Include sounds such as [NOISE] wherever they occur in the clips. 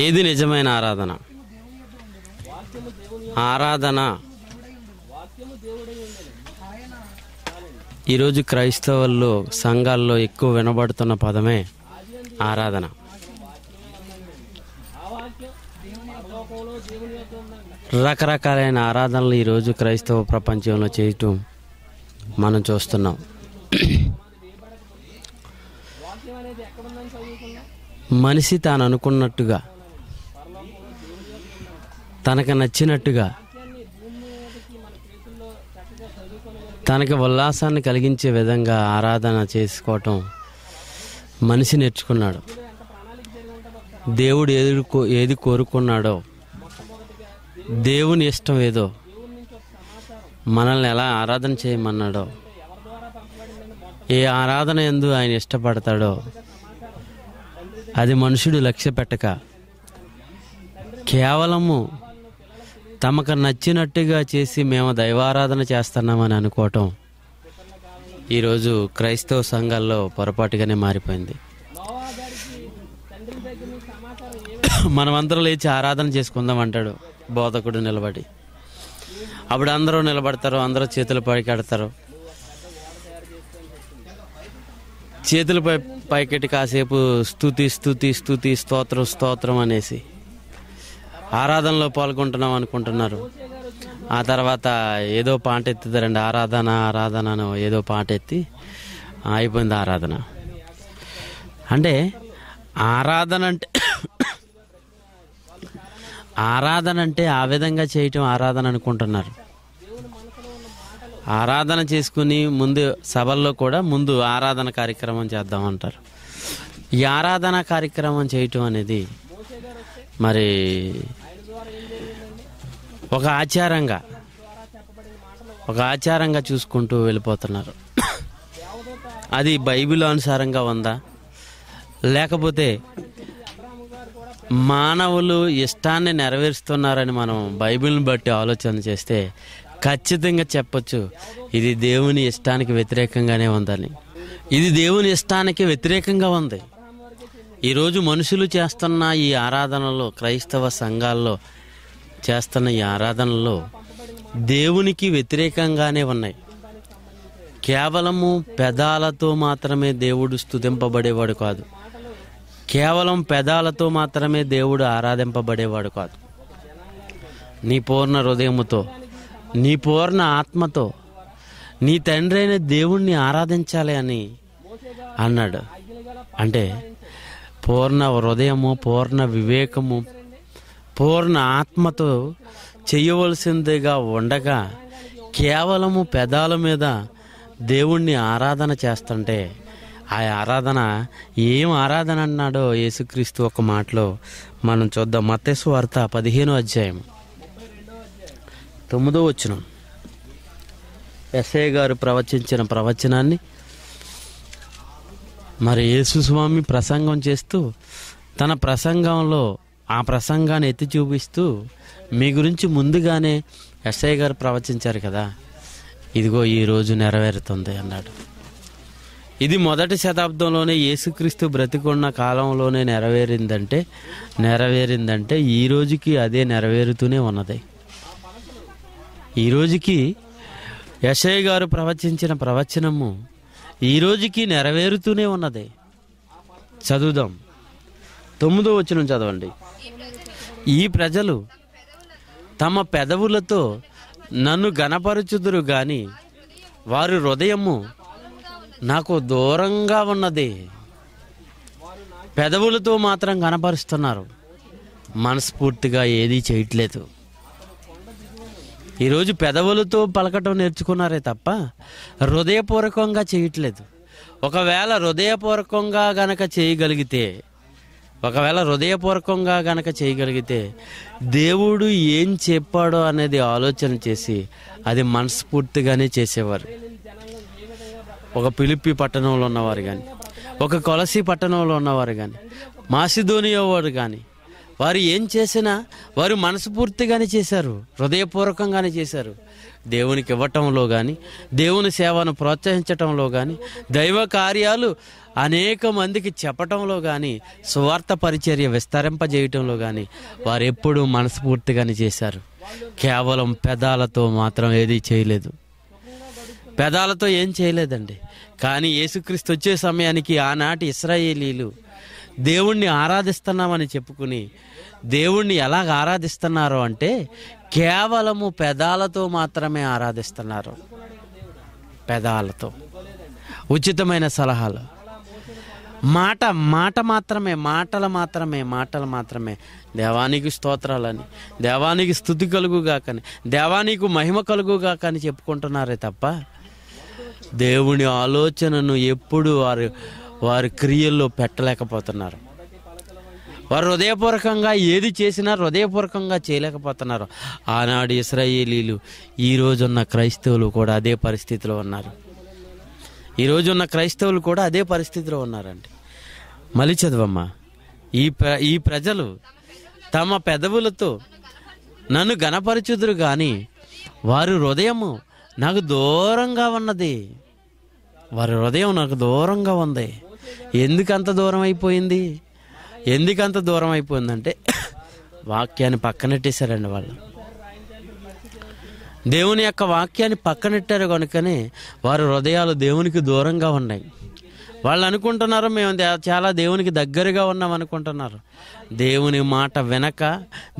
ఏది నిజమైన ఆరాధన ఆరాధన ఈరోజు క్రైస్తవుల్లో సంఘాల్లో ఎక్కువ వినబడుతున్న పదమే ఆరాధన రకరకాలైన ఆరాధనలు ఈరోజు క్రైస్తవ ప్రపంచంలో చేయటం మనం చూస్తున్నాం మనిషి తాను అనుకున్నట్టుగా తనకు నచ్చినట్టుగా తనకి ఉల్లాసాన్ని కలిగించే విధంగా ఆరాధన చేసుకోవటం మనిషి నేర్చుకున్నాడు దేవుడు ఏది ఏది కోరుకున్నాడో దేవుని ఇష్టం ఏదో మనల్ని ఎలా ఆరాధన చేయమన్నాడో ఏ ఆరాధన ఎందు ఆయన ఇష్టపడతాడో అది మనుషుడు లక్ష్య పెట్టక కేవలము తమకు నచ్చినట్టుగా చేసి మేము దైవారాధన చేస్తున్నామని అనుకోవటం ఈరోజు క్రైస్తవ సంఘాల్లో పొరపాటుగానే మారిపోయింది మనమందరం లేచి ఆరాధన చేసుకుందాం అంటాడు బోధకుడు నిలబడి అప్పుడు అందరూ నిలబడతారు అందరూ చేతులు పైకెడతారు చేతులపై పైకెట్టి కాసేపు స్థుతి స్థుతి స్థుతి స్తోత్రం స్తోత్రం అనేసి ఆరాధనలో పాల్గొంటున్నాం అనుకుంటున్నారు ఆ తర్వాత ఏదో పాట ఎత్తుతారండి ఆరాధన ఆరాధన ఏదో పాట ఎత్తి అయిపోయింది ఆరాధన అంటే ఆరాధన అంటే ఆరాధన అంటే ఆ విధంగా చేయటం ఆరాధన అనుకుంటున్నారు ఆరాధన చేసుకుని ముందు సభల్లో కూడా ముందు ఆరాధన కార్యక్రమం చేద్దామంటారు ఈ ఆరాధన కార్యక్రమం చేయటం అనేది మరి ఒక ఆచారంగా ఒక ఆచారంగా చూసుకుంటూ వెళ్ళిపోతున్నారు అది బైబిల్ అనుసారంగా ఉందా లేకపోతే మానవులు ఇష్టాన్ని నెరవేరుస్తున్నారని మనం బైబిల్ని బట్టి ఆలోచన చేస్తే ఖచ్చితంగా చెప్పచ్చు ఇది దేవుని ఇష్టానికి వ్యతిరేకంగానే ఉందని ఇది దేవుని ఇష్టానికి వ్యతిరేకంగా ఉంది ఈరోజు మనుషులు చేస్తున్న ఈ ఆరాధనలో క్రైస్తవ సంఘాల్లో చేస్తున్న ఈ ఆరాధనలో దేవునికి వ్యతిరేకంగానే ఉన్నాయి కేవలము పెదాలతో మాత్రమే దేవుడు స్థుతింపబడేవాడు కాదు కేవలం పెదాలతో మాత్రమే దేవుడు ఆరాధింపబడేవాడు కాదు నీ పూర్ణ హృదయముతో నీ పూర్ణ ఆత్మతో నీ తండ్రి అయిన దేవుణ్ణి ఆరాధించాలి అని అన్నాడు అంటే పూర్ణ హృదయము పూర్ణ వివేకము పూర్ణ ఆత్మతో చేయవలసిందిగా ఉండగా కేవలము పెదాల మీద దేవుణ్ణి ఆరాధన చేస్తుంటే ఆ ఆరాధన ఏం ఆరాధన అన్నాడో యేసుక్రీస్తు ఒక మాటలో మనం చూద్దాం మతేసు వార్త పదిహేను అధ్యాయం తొమ్మిదో వచ్చిన ఎస్ఐ గారు ప్రవచించిన ప్రవచనాన్ని మరి యేసుస్వామి ప్రసంగం చేస్తూ తన ప్రసంగంలో ఆ ప్రసంగాన్ని ఎత్తి చూపిస్తూ మీ గురించి ముందుగానే ఎస్ఐ గారు ప్రవచించారు కదా ఇదిగో ఈ రోజు నెరవేరుతుంది అన్నాడు ఇది మొదటి శతాబ్దంలోనే యేసుక్రీస్తు బ్రతికున్న కాలంలోనే నెరవేరిందంటే నెరవేరిందంటే ఈ రోజుకి అదే నెరవేరుతూనే ఉన్నది ఈ రోజుకి యశయ్య గారు ప్రవచించిన ప్రవచనము ఈ రోజుకి నెరవేరుతూనే ఉన్నది చదువుదాం తొమ్మిదో వచ్చిన చదవండి ఈ ప్రజలు తమ పెదవులతో నన్ను గనపరుచుదురు గాని వారి హృదయము నాకు దూరంగా ఉన్నది పెదవులతో మాత్రం కనపరుస్తున్నారు మనస్ఫూర్తిగా ఏదీ చేయట్లేదు ఈరోజు పెదవులతో పలకటం నేర్చుకున్నారే తప్ప హృదయపూర్వకంగా చేయట్లేదు ఒకవేళ హృదయపూర్వకంగా గనక చేయగలిగితే ఒకవేళ హృదయపూర్వకంగా గనక చేయగలిగితే దేవుడు ఏం చెప్పాడో అనేది ఆలోచన చేసి అది మనస్ఫూర్తిగానే చేసేవారు ఒక పిలిపి పట్టణంలో ఉన్నవారు కానీ ఒక కొలసి పట్టణంలో ఉన్నవారు కానీ మాసిధోనియో వారు కానీ వారు ఏం చేసినా వారు మనస్ఫూర్తిగానే చేశారు హృదయపూర్వకంగానే చేశారు దేవునికి ఇవ్వటంలో కానీ దేవుని సేవను ప్రోత్సహించటంలో కానీ దైవ కార్యాలు అనేక మందికి చెప్పటంలో కానీ స్వార్థ పరిచర్య విస్తరింపజేయటంలో కానీ వారు ఎప్పుడూ మనస్ఫూర్తిగానే చేశారు కేవలం పెదాలతో మాత్రం ఏది చేయలేదు పెదాలతో ఏం చేయలేదండి కానీ యేసుక్రీస్తు వచ్చే సమయానికి ఆనాటి ఇస్రాయేలీలు దేవుణ్ణి ఆరాధిస్తున్నామని చెప్పుకుని దేవుణ్ణి ఎలాగ ఆరాధిస్తున్నారు అంటే కేవలము పెదాలతో మాత్రమే ఆరాధిస్తున్నారు పెదాలతో ఉచితమైన సలహాలు మాట మాట మాత్రమే మాటలు మాత్రమే మాటలు మాత్రమే దేవానికి స్తోత్రాలని దేవానికి స్థుతి కలుగుగాకని దేవానికి మహిమ కలుగుగాకని చెప్పుకుంటున్నారే తప్ప దేవుని ఆలోచనను ఎప్పుడు వారు వారి క్రియల్లో పెట్టలేకపోతున్నారు వారు హృదయపూర్వకంగా ఏది చేసినా హృదయపూర్వకంగా చేయలేకపోతున్నారు ఆనాడు ఇస్రాయేలీలు ఈరోజున్న క్రైస్తవులు కూడా అదే పరిస్థితిలో ఉన్నారు ఈరోజు ఉన్న క్రైస్తవులు కూడా అదే పరిస్థితిలో ఉన్నారండి మళ్ళీ చదవమ్మా ఈ ప్ర ఈ ప్రజలు తమ పెదవులతో నన్ను గణపరచుదురు కానీ వారి హృదయము నాకు దూరంగా ఉన్నది వారి హృదయం నాకు దూరంగా ఉంది ఎందుకంత దూరం అయిపోయింది ఎందుకంత దూరం అయిపోయిందంటే [COUGHS] వాక్యాన్ని పక్కనెట్టేశారండి వాళ్ళు దేవుని యొక్క వాక్యాన్ని పక్కనెట్టారు కనుకనే వారి హృదయాలు దేవునికి దూరంగా ఉన్నాయి వాళ్ళు అనుకుంటున్నారు మేము చాలా దేవునికి దగ్గరగా ఉన్నాం అనుకుంటున్నారు దేవుని మాట వెనక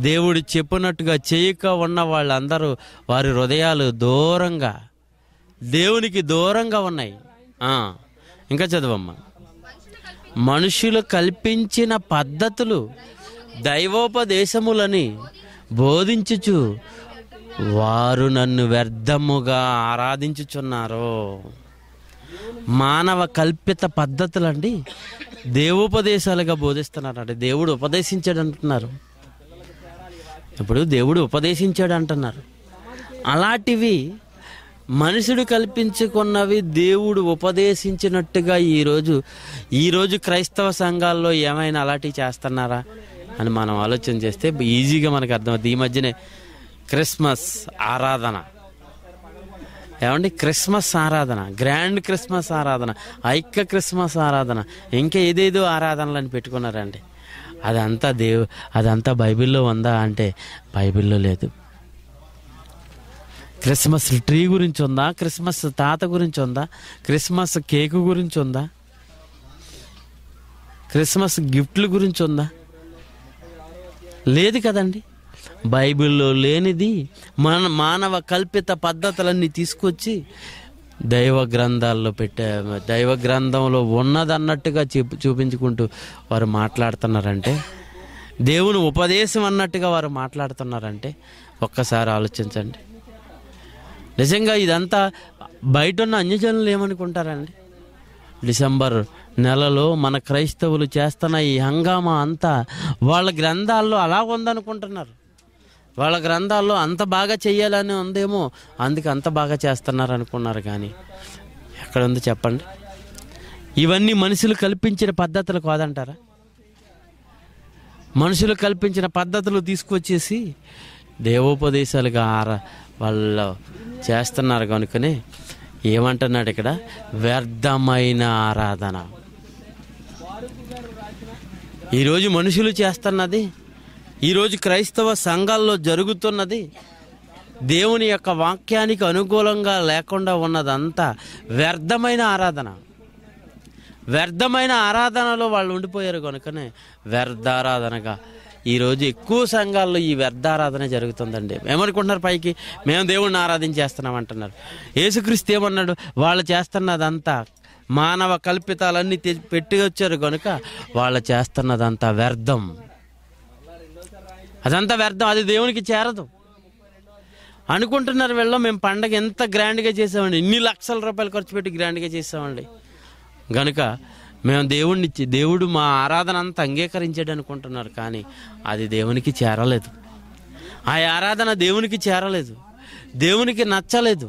దేవుడు చెప్పినట్టుగా చేయక ఉన్న వాళ్ళందరూ వారి హృదయాలు దూరంగా దేవునికి దూరంగా ఉన్నాయి ఇంకా చదవమ్మా మనుషులు కల్పించిన పద్ధతులు దైవోపదేశములని బోధించుచు వారు నన్ను వ్యర్థముగా ఆరాధించుచున్నారు మానవ కల్పిత పద్ధతులండి దేవోపదేశాలుగా బోధిస్తున్నారండి దేవుడు ఉపదేశించాడు అంటున్నారు ఇప్పుడు దేవుడు ఉపదేశించాడు అంటున్నారు అలాంటివి మనుషుడు కల్పించుకున్నవి దేవుడు ఉపదేశించినట్టుగా ఈరోజు ఈరోజు క్రైస్తవ సంఘాల్లో ఏమైనా అలాంటివి చేస్తున్నారా అని మనం ఆలోచన చేస్తే ఈజీగా మనకు అర్థమవుతుంది ఈ మధ్యనే క్రిస్మస్ ఆరాధన ఏమండి క్రిస్మస్ ఆరాధన గ్రాండ్ క్రిస్మస్ ఆరాధన ఐక్య క్రిస్మస్ ఆరాధన ఇంకా ఏదేదో ఆరాధనలు అని పెట్టుకున్నారండి అదంతా దేవు అదంతా బైబిల్లో ఉందా అంటే బైబిల్లో లేదు క్రిస్మస్ ట్రీ గురించి ఉందా క్రిస్మస్ తాత గురించి ఉందా క్రిస్మస్ కేక్ గురించి ఉందా క్రిస్మస్ గిఫ్ట్ల గురించి ఉందా లేదు కదండి బైబిల్లో లేనిది మన మానవ కల్పిత పద్ధతులన్నీ తీసుకొచ్చి దైవ గ్రంథాల్లో పెట్టే దైవ గ్రంథంలో ఉన్నదన్నట్టుగా చూపు చూపించుకుంటూ వారు మాట్లాడుతున్నారంటే దేవుని ఉపదేశం అన్నట్టుగా వారు మాట్లాడుతున్నారంటే ఒక్కసారి ఆలోచించండి నిజంగా ఇదంతా బయట ఉన్న అన్యజనులు ఏమనుకుంటారండి డిసెంబర్ నెలలో మన క్రైస్తవులు చేస్తున్న ఈ హంగామా అంతా వాళ్ళ గ్రంథాల్లో అలా ఉందనుకుంటున్నారు వాళ్ళ గ్రంథాల్లో అంత బాగా చేయాలని ఉందేమో అందుకే అంత బాగా చేస్తున్నారు అనుకున్నారు కానీ ఎక్కడ ఉంది చెప్పండి ఇవన్నీ మనుషులు కల్పించిన పద్ధతులు కాదంటారా మనుషులు కల్పించిన పద్ధతులు తీసుకొచ్చేసి దేవోపదేశాలుగా ఆర వాళ్ళు చేస్తున్నారు కనుకనే ఏమంటున్నాడు ఇక్కడ వ్యర్థమైన ఆరాధన ఈరోజు మనుషులు చేస్తున్నది ఈరోజు క్రైస్తవ సంఘాల్లో జరుగుతున్నది దేవుని యొక్క వాక్యానికి అనుకూలంగా లేకుండా ఉన్నదంతా వ్యర్థమైన ఆరాధన వ్యర్థమైన ఆరాధనలో వాళ్ళు ఉండిపోయారు కనుకనే వ్యర్థారాధనగా ఈరోజు ఎక్కువ సంఘాల్లో ఈ వ్యర్థారాధన జరుగుతుందండి ఏమనుకుంటున్నారు పైకి మేము దేవుణ్ణి ఆరాధించేస్తున్నాం అంటున్నారు యేసుక్రీస్తు ఏమన్నాడు వాళ్ళు చేస్తున్నదంతా మానవ కల్పితాలన్నీ పెట్టి వచ్చారు కనుక వాళ్ళు చేస్తున్నదంతా వ్యర్థం అదంతా వ్యర్థం అది దేవునికి చేరదు అనుకుంటున్నారు వెళ్ళం మేము పండగ ఎంత గ్రాండ్గా చేసామండి ఇన్ని లక్షల రూపాయలు ఖర్చు పెట్టి గ్రాండ్గా చేసామండి గనుక మేము దేవుడిని ఇచ్చి దేవుడు మా ఆరాధన అంతా అంగీకరించాడు అనుకుంటున్నారు కానీ అది దేవునికి చేరలేదు ఆ ఆరాధన దేవునికి చేరలేదు దేవునికి నచ్చలేదు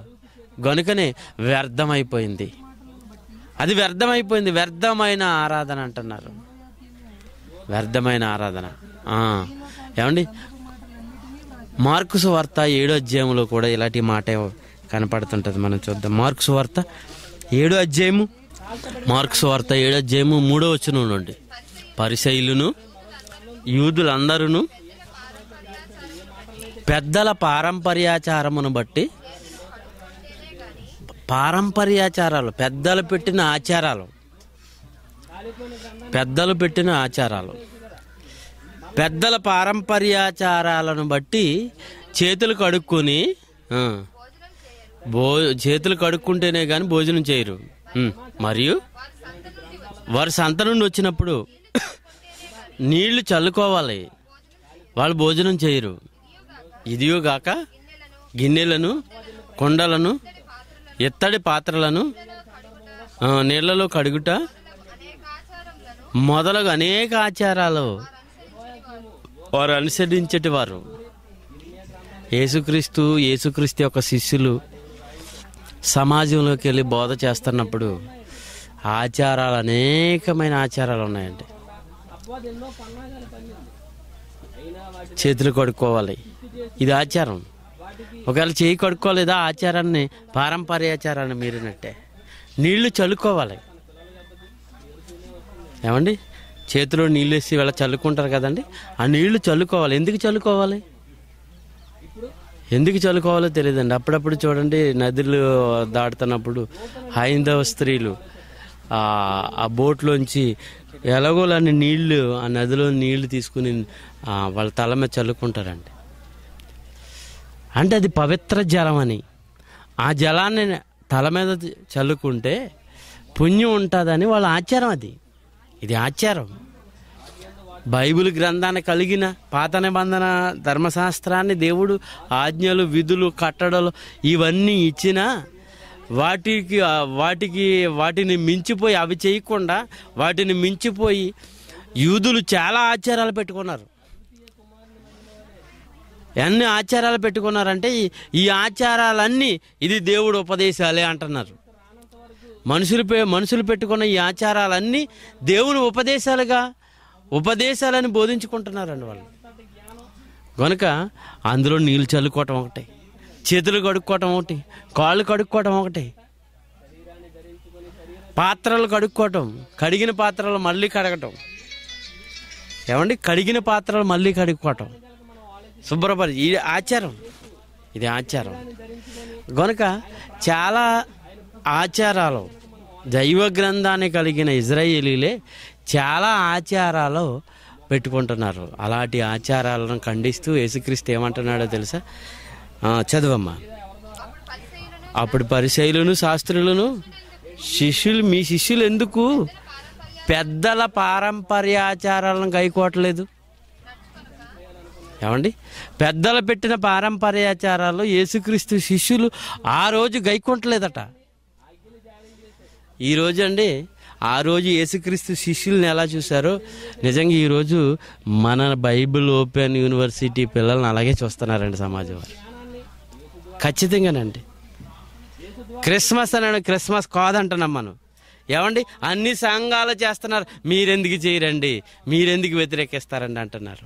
గనుకనే వ్యర్థమైపోయింది అది వ్యర్థమైపోయింది వ్యర్థమైన ఆరాధన అంటున్నారు వ్యర్థమైన ఆరాధన ఏమండి మార్కుసు వార్త ఏడో అధ్యాయంలో కూడా ఇలాంటి మాట కనపడుతుంటుంది మనం చూద్దాం మార్క్స్ వార్త ఏడో అధ్యాయము మార్క్స్ వార్త ఏడో అధ్యాయము మూడో వచ్చిన నుండి పరిశైలును యూదులందరూ పెద్దల పారంపర్యాచారమును బట్టి పారంపర్యాచారాలు పెద్దలు పెట్టిన ఆచారాలు పెద్దలు పెట్టిన ఆచారాలు పెద్దల పారంపర్యాచారాలను బట్టి చేతులు కడుక్కొని భో చేతులు కడుక్కుంటేనే కానీ భోజనం చేయరు మరియు వారు సంత నుండి వచ్చినప్పుడు నీళ్లు చల్లుకోవాలి వాళ్ళు భోజనం చేయరు ఇదియో గాక గిన్నెలను కుండలను ఇత్తడి పాత్రలను నీళ్లలో కడుగుట మొదలగు అనేక ఆచారాలు వారు అనుసరించేటివారు యేసుక్రీస్తు యేసుక్రీస్తు యొక్క శిష్యులు సమాజంలోకి వెళ్ళి బోధ చేస్తున్నప్పుడు ఆచారాలు అనేకమైన ఆచారాలు ఉన్నాయండి చేతులు కడుక్కోవాలి ఇది ఆచారం ఒకవేళ చేయి కడుక్కోలేదా ఆచారాన్ని పారంపర్యాచారాన్ని మీరినట్టే నీళ్లు చల్లుకోవాలి ఏమండి చేతిలో నీళ్ళు వేసి ఇలా చల్లుకుంటారు కదండి ఆ నీళ్లు చల్లుకోవాలి ఎందుకు చల్లుకోవాలి ఎందుకు చల్లుకోవాలో తెలియదండి అప్పుడప్పుడు చూడండి నదులు దాటుతున్నప్పుడు హైందవ స్త్రీలు ఆ బోట్లోంచి ఎలాగోలాని నీళ్లు ఆ నదిలో నీళ్లు తీసుకుని వాళ్ళ తల మీద చల్లుకుంటారండి అంటే అది పవిత్ర జలం అని ఆ జలాన్ని తల మీద చల్లుకుంటే పుణ్యం ఉంటుందని వాళ్ళ ఆచారం అది ఇది ఆచారం బైబిల్ గ్రంథాన్ని కలిగిన పాత నిబంధన ధర్మశాస్త్రాన్ని దేవుడు ఆజ్ఞలు విధులు కట్టడలు ఇవన్నీ ఇచ్చినా వాటికి వాటికి వాటిని మించిపోయి అవి చేయకుండా వాటిని మించిపోయి యూదులు చాలా ఆచారాలు పెట్టుకున్నారు ఎన్ని ఆచారాలు పెట్టుకున్నారంటే ఈ ఆచారాలన్నీ ఇది దేవుడు ఉపదేశాలే అంటున్నారు మనుషులు మనుషులు పెట్టుకున్న ఈ ఆచారాలన్నీ దేవుని ఉపదేశాలుగా ఉపదేశాలని బోధించుకుంటున్నారండి వాళ్ళు కనుక అందులో నీళ్ళు చల్లుకోవటం ఒకటి చేతులు కడుక్కోవటం ఒకటి కాళ్ళు కడుక్కోవటం ఒకటి పాత్రలు కడుక్కోవటం కడిగిన పాత్రలు మళ్ళీ కడగటం ఏమండి కడిగిన పాత్రలు మళ్ళీ కడుక్కోవటం శుభ్రపరి ఇది ఆచారం ఇది ఆచారం కనుక చాలా ఆచారాలు దైవ గ్రంథాన్ని కలిగిన ఇజ్రాయేలీలే చాలా ఆచారాలు పెట్టుకుంటున్నారు అలాంటి ఆచారాలను ఖండిస్తూ యేసుక్రీస్తు ఏమంటున్నాడో తెలుసా చదవమ్మా అప్పుడు పరిశైలును శాస్త్రులను శిష్యులు మీ శిష్యులు ఎందుకు పెద్దల పారంపర్య ఆచారాలను గైకోవట్లేదు ఏమండి పెద్దలు పెట్టిన పారంపర్యాచారాలు యేసుక్రీస్తు శిష్యులు ఆ రోజు గైకోవట్లేదట ఈరోజు అండి ఆ రోజు యేసుక్రీస్తు శిష్యుల్ని ఎలా చూశారో నిజంగా ఈరోజు మన బైబిల్ ఓపెన్ యూనివర్సిటీ పిల్లల్ని అలాగే చూస్తున్నారండి సమాజం వారు ఖచ్చితంగానండి క్రిస్మస్ అనే క్రిస్మస్ కాదంటున్నాం మనం ఏమండి అన్ని సంఘాలు చేస్తున్నారు మీరెందుకు చేయరండి మీరెందుకు వ్యతిరేకిస్తారండి అంటున్నారు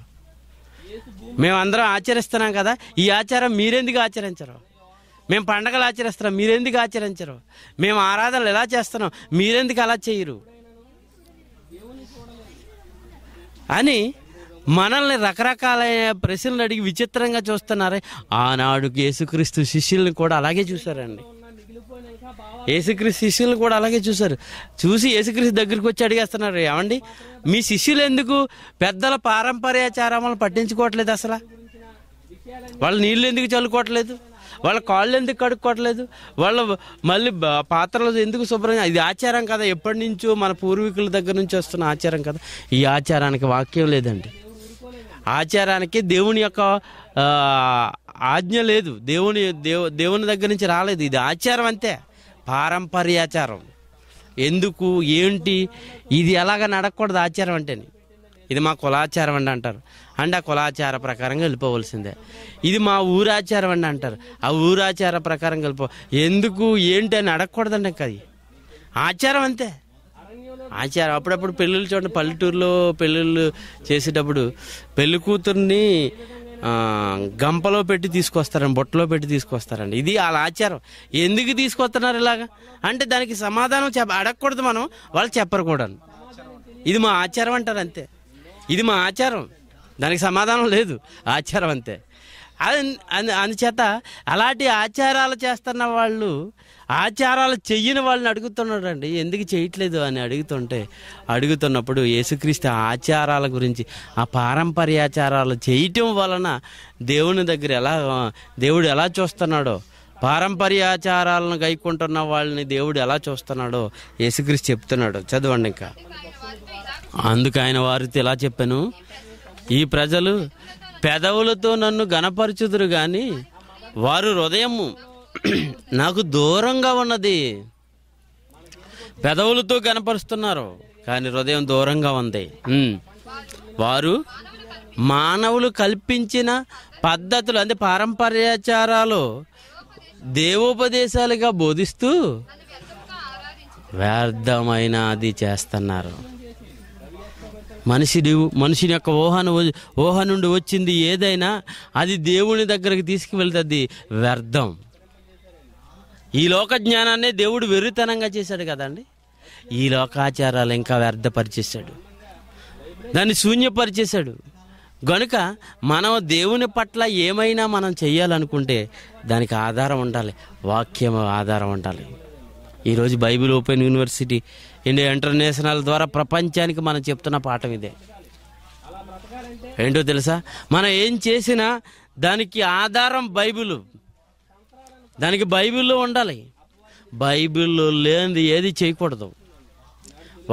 మేమందరం ఆచరిస్తున్నాం కదా ఈ ఆచారం మీరెందుకు ఆచరించరు మేము పండగలు ఆచరిస్తున్నాం మీరెందుకు ఆచరించరు మేము ఆరాధనలు ఎలా చేస్తున్నాం మీరెందుకు అలా చేయరు అని మనల్ని రకరకాల ప్రశ్నలు అడిగి విచిత్రంగా చూస్తున్నారే ఆనాడు యేసుక్రీస్తు శిష్యుల్ని కూడా అలాగే చూశారండి యేసుక్రీస్తు శిష్యులను కూడా అలాగే చూశారు చూసి యేసుక్రీస్తు దగ్గరికి వచ్చి అడిగేస్తున్నారు ఏమండి మీ శిష్యులు ఎందుకు పెద్దల పారంపర్యాచారాలను పట్టించుకోవట్లేదు అసలు వాళ్ళు నీళ్ళు ఎందుకు చల్లుకోవట్లేదు వాళ్ళ కాళ్ళు ఎందుకు కడుక్కోవట్లేదు వాళ్ళ మళ్ళీ పాత్రలు ఎందుకు శుభ్రంగా ఇది ఆచారం కదా ఎప్పటి నుంచో మన పూర్వీకుల దగ్గర నుంచి వస్తున్న ఆచారం కదా ఈ ఆచారానికి వాక్యం లేదండి ఆచారానికి దేవుని యొక్క ఆజ్ఞ లేదు దేవుని దేవు దేవుని దగ్గర నుంచి రాలేదు ఇది ఆచారం అంతే పారంపర్యాచారం ఎందుకు ఏంటి ఇది ఎలాగ నడకూడదు ఆచారం అంటేనే ఇది మా కులాచారం అండి అంటారు అండ్ ఆ కులాచార ప్రకారంగా వెళ్ళిపోవలసిందే ఇది మా ఊరాచారం అండి అంటారు ఆ ఊరాచార ప్రకారం వెళ్ళిపో ఎందుకు ఏంటి అని అడగకూడదండి ఇంకా అది ఆచారం అంతే ఆచారం అప్పుడప్పుడు పెళ్ళిళ్ళు చూడండి పల్లెటూరులో పెళ్ళిళ్ళు చేసేటప్పుడు పెళ్లి కూతుర్ని గంపలో పెట్టి తీసుకొస్తారండి బొట్టలో పెట్టి తీసుకొస్తారండి ఇది వాళ్ళ ఆచారం ఎందుకు తీసుకొస్తున్నారు ఇలాగా అంటే దానికి సమాధానం చెప్ప అడగకూడదు మనం వాళ్ళు చెప్పరు కూడా ఇది మా ఆచారం అంటారు అంతే ఇది మా ఆచారం దానికి సమాధానం లేదు ఆచారం అంతే అని అందుచేత అలాంటి ఆచారాలు చేస్తున్న వాళ్ళు ఆచారాలు చెయ్యని వాళ్ళని అడుగుతున్నాడండి ఎందుకు చేయట్లేదు అని అడుగుతుంటే అడుగుతున్నప్పుడు యేసుక్రీస్తు ఆచారాల గురించి ఆ పారంపర్యాచారాలు చేయటం వలన దేవుని దగ్గర ఎలా దేవుడు ఎలా చూస్తున్నాడో పారంపర్యాచారాలను గైకుంటున్న వాళ్ళని దేవుడు ఎలా చూస్తున్నాడో యేసుక్రీస్తు చెప్తున్నాడు చదవండి ఇంకా అందుకు ఆయన వారితో ఇలా చెప్పాను ఈ ప్రజలు పెదవులతో నన్ను గనపరుచుదురు గాని వారు హృదయము [CLEARS THROAT] నాకు దూరంగా ఉన్నది పెదవులతో గనపరుస్తున్నారు కానీ హృదయం దూరంగా ఉంది వారు మానవులు కల్పించిన పద్ధతులు అంటే పారంపర్యాచారాలు దేవోపదేశాలుగా బోధిస్తూ వ్యర్థమైన అది చేస్తున్నారు మనిషిని మనిషిని యొక్క ఊహను ఊహ నుండి వచ్చింది ఏదైనా అది దేవుని దగ్గరికి తీసుకువెళ్తుంది వ్యర్థం ఈ లోక జ్ఞానాన్ని దేవుడు వెర్రితనంగా చేశాడు కదండి ఈ లోకాచారాలు ఇంకా వ్యర్థపరిచేశాడు దాన్ని శూన్యపరిచేశాడు గనుక మనం దేవుని పట్ల ఏమైనా మనం చేయాలనుకుంటే దానికి ఆధారం ఉండాలి వాక్యం ఆధారం ఉండాలి ఈరోజు Bible open university India international ద్వారా ప్రపంచానికి మనం చెప్తున్న పాఠం ఇదే ఏంటో తెలుసా మనం ఏం చేసినా దానికి ఆధారం బైబిల్ దానికి బైబిల్లో ఉండాలి బైబిల్లో లేనిది ఏది చేయకూడదు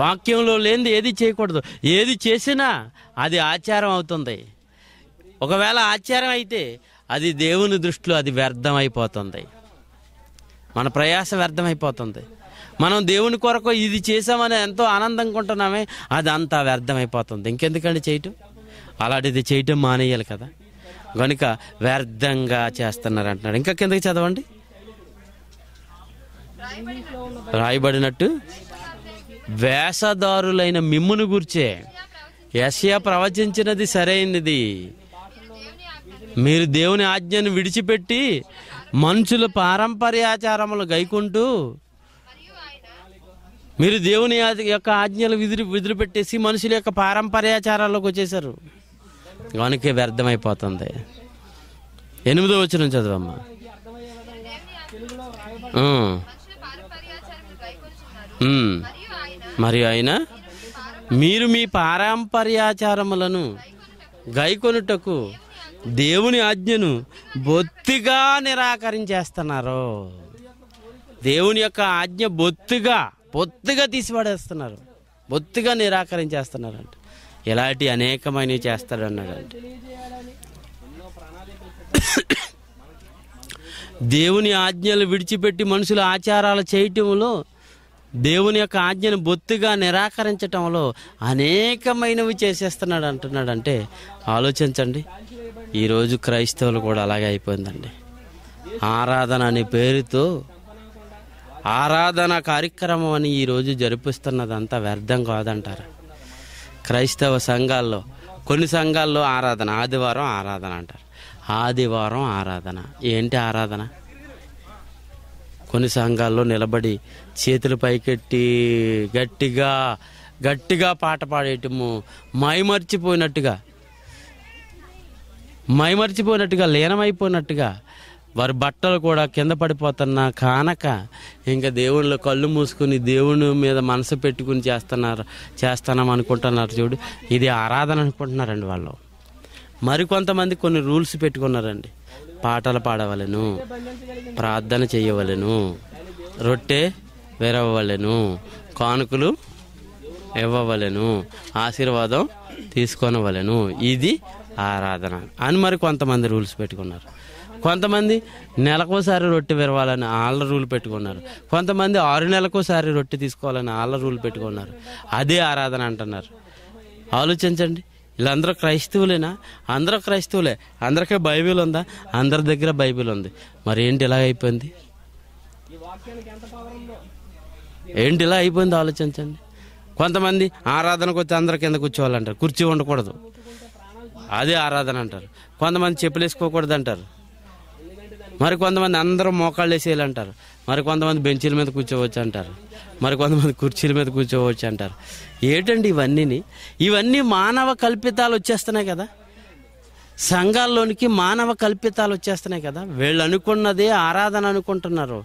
వాక్యంలో లేనిది ఏది చేయకూడదు ఏది చేసినా అది ఆచారం అవుతుంది ఒకవేళ ఆచారం అయితే అది దేవుని దృష్టిలో అది వ్యర్థమైపోతుంది మన ప్రయాస వ్యర్థమైపోతుంది మనం దేవుని కొరకు ఇది చేసామని ఎంతో ఆనందంగా ఉంటున్నామే అది అంతా వ్యర్థమైపోతుంది ఇంకెందుకండి చేయటం అలాంటిది చేయటం మానేయాలి కదా కనుక వ్యర్థంగా చేస్తున్నారు అంటున్నాడు ఇంకా కిందకి చదవండి రాయబడినట్టు వేషధారులైన మిమ్మును గుర్చే యశయా ప్రవచించినది సరైనది మీరు దేవుని ఆజ్ఞను విడిచిపెట్టి మనుషుల పారంపర్యాచారములు గైకుంటూ మీరు దేవుని యొక్క ఆజ్ఞలు విదిలి విదిలిపెట్టేసి మనుషుల యొక్క పారంపర్యాచారాల్లోకి వచ్చేసారు గనుకే వ్యర్థమైపోతుంది ఎనిమిదో వచ్చిన చదువమ్మా మరియు ఆయన మీరు మీ పారంపర్యాచారములను గైకొనుటకు దేవుని ఆజ్ఞను బొత్తిగా నిరాకరించేస్తున్నారు దేవుని యొక్క ఆజ్ఞ బొత్తిగా పొత్తుగా తీసిపడేస్తున్నారు బొత్తుగా నిరాకరించేస్తున్నారు అంట ఇలాంటి అనేకమైనవి చేస్తాడన్నాడంట దేవుని ఆజ్ఞలు విడిచిపెట్టి మనుషులు ఆచారాలు చేయటంలో దేవుని యొక్క ఆజ్ఞను బొత్తుగా నిరాకరించటంలో అనేకమైనవి చేసేస్తున్నాడు అంటున్నాడంటే ఆలోచించండి ఈరోజు క్రైస్తవులు కూడా అలాగే అయిపోయిందండి ఆరాధన అనే పేరుతో ఆరాధన కార్యక్రమం అని ఈరోజు జరిపిస్తున్నదంతా వ్యర్థం కాదంటారు క్రైస్తవ సంఘాల్లో కొన్ని సంఘాల్లో ఆరాధన ఆదివారం ఆరాధన అంటారు ఆదివారం ఆరాధన ఏంటి ఆరాధన కొన్ని సంఘాల్లో నిలబడి చేతులు పైకెట్టి గట్టిగా గట్టిగా పాట పాడేయటము మైమర్చిపోయినట్టుగా మైమర్చిపోయినట్టుగా లీనమైపోయినట్టుగా వారి బట్టలు కూడా కింద పడిపోతున్న కానక ఇంకా దేవుళ్ళు కళ్ళు మూసుకుని దేవుని మీద మనసు పెట్టుకుని చేస్తున్నారు చేస్తున్నాం అనుకుంటున్నారు చూడు ఇది ఆరాధన అనుకుంటున్నారండి వాళ్ళు మరికొంతమంది కొన్ని రూల్స్ పెట్టుకున్నారండి పాటలు పాడవలను ప్రార్థన చేయవలను రొట్టె వెరవలను కానుకలు ఇవ్వవలను ఆశీర్వాదం తీసుకొనవలను ఇది ఆరాధన అని మరి కొంతమంది రూల్స్ పెట్టుకున్నారు కొంతమంది నెలకోసారి రొట్టె విరవాలని వాళ్ళ రూల్ పెట్టుకున్నారు కొంతమంది ఆరు నెలకోసారి రొట్టె తీసుకోవాలని వాళ్ళ రూల్ పెట్టుకున్నారు అదే ఆరాధన అంటున్నారు ఆలోచించండి వీళ్ళందరూ క్రైస్తవులేనా అందరూ క్రైస్తవులే అందరికీ బైబిల్ ఉందా అందరి దగ్గర బైబిల్ ఉంది మరి ఏంటి ఇలా అయిపోయింది ఏంటి ఇలా అయిపోయింది ఆలోచించండి కొంతమంది ఆరాధనకు వచ్చి అందరి కింద కూర్చోవాలంటారు కుర్చీ ఉండకూడదు అదే ఆరాధన అంటారు కొంతమంది చెప్పులు వేసుకోకూడదు అంటారు మరి కొంతమంది అందరూ మోకాళ్ళు వేసేయాలి అంటారు మరి కొంతమంది బెంచీల మీద కూర్చోవచ్చు అంటారు మరి కొంతమంది కుర్చీల మీద కూర్చోవచ్చు అంటారు ఏంటండి ఇవన్నీ ఇవన్నీ మానవ కల్పితాలు వచ్చేస్తున్నాయి కదా సంఘాల్లోనికి మానవ కల్పితాలు వచ్చేస్తున్నాయి కదా వీళ్ళు అనుకున్నదే ఆరాధన అనుకుంటున్నారు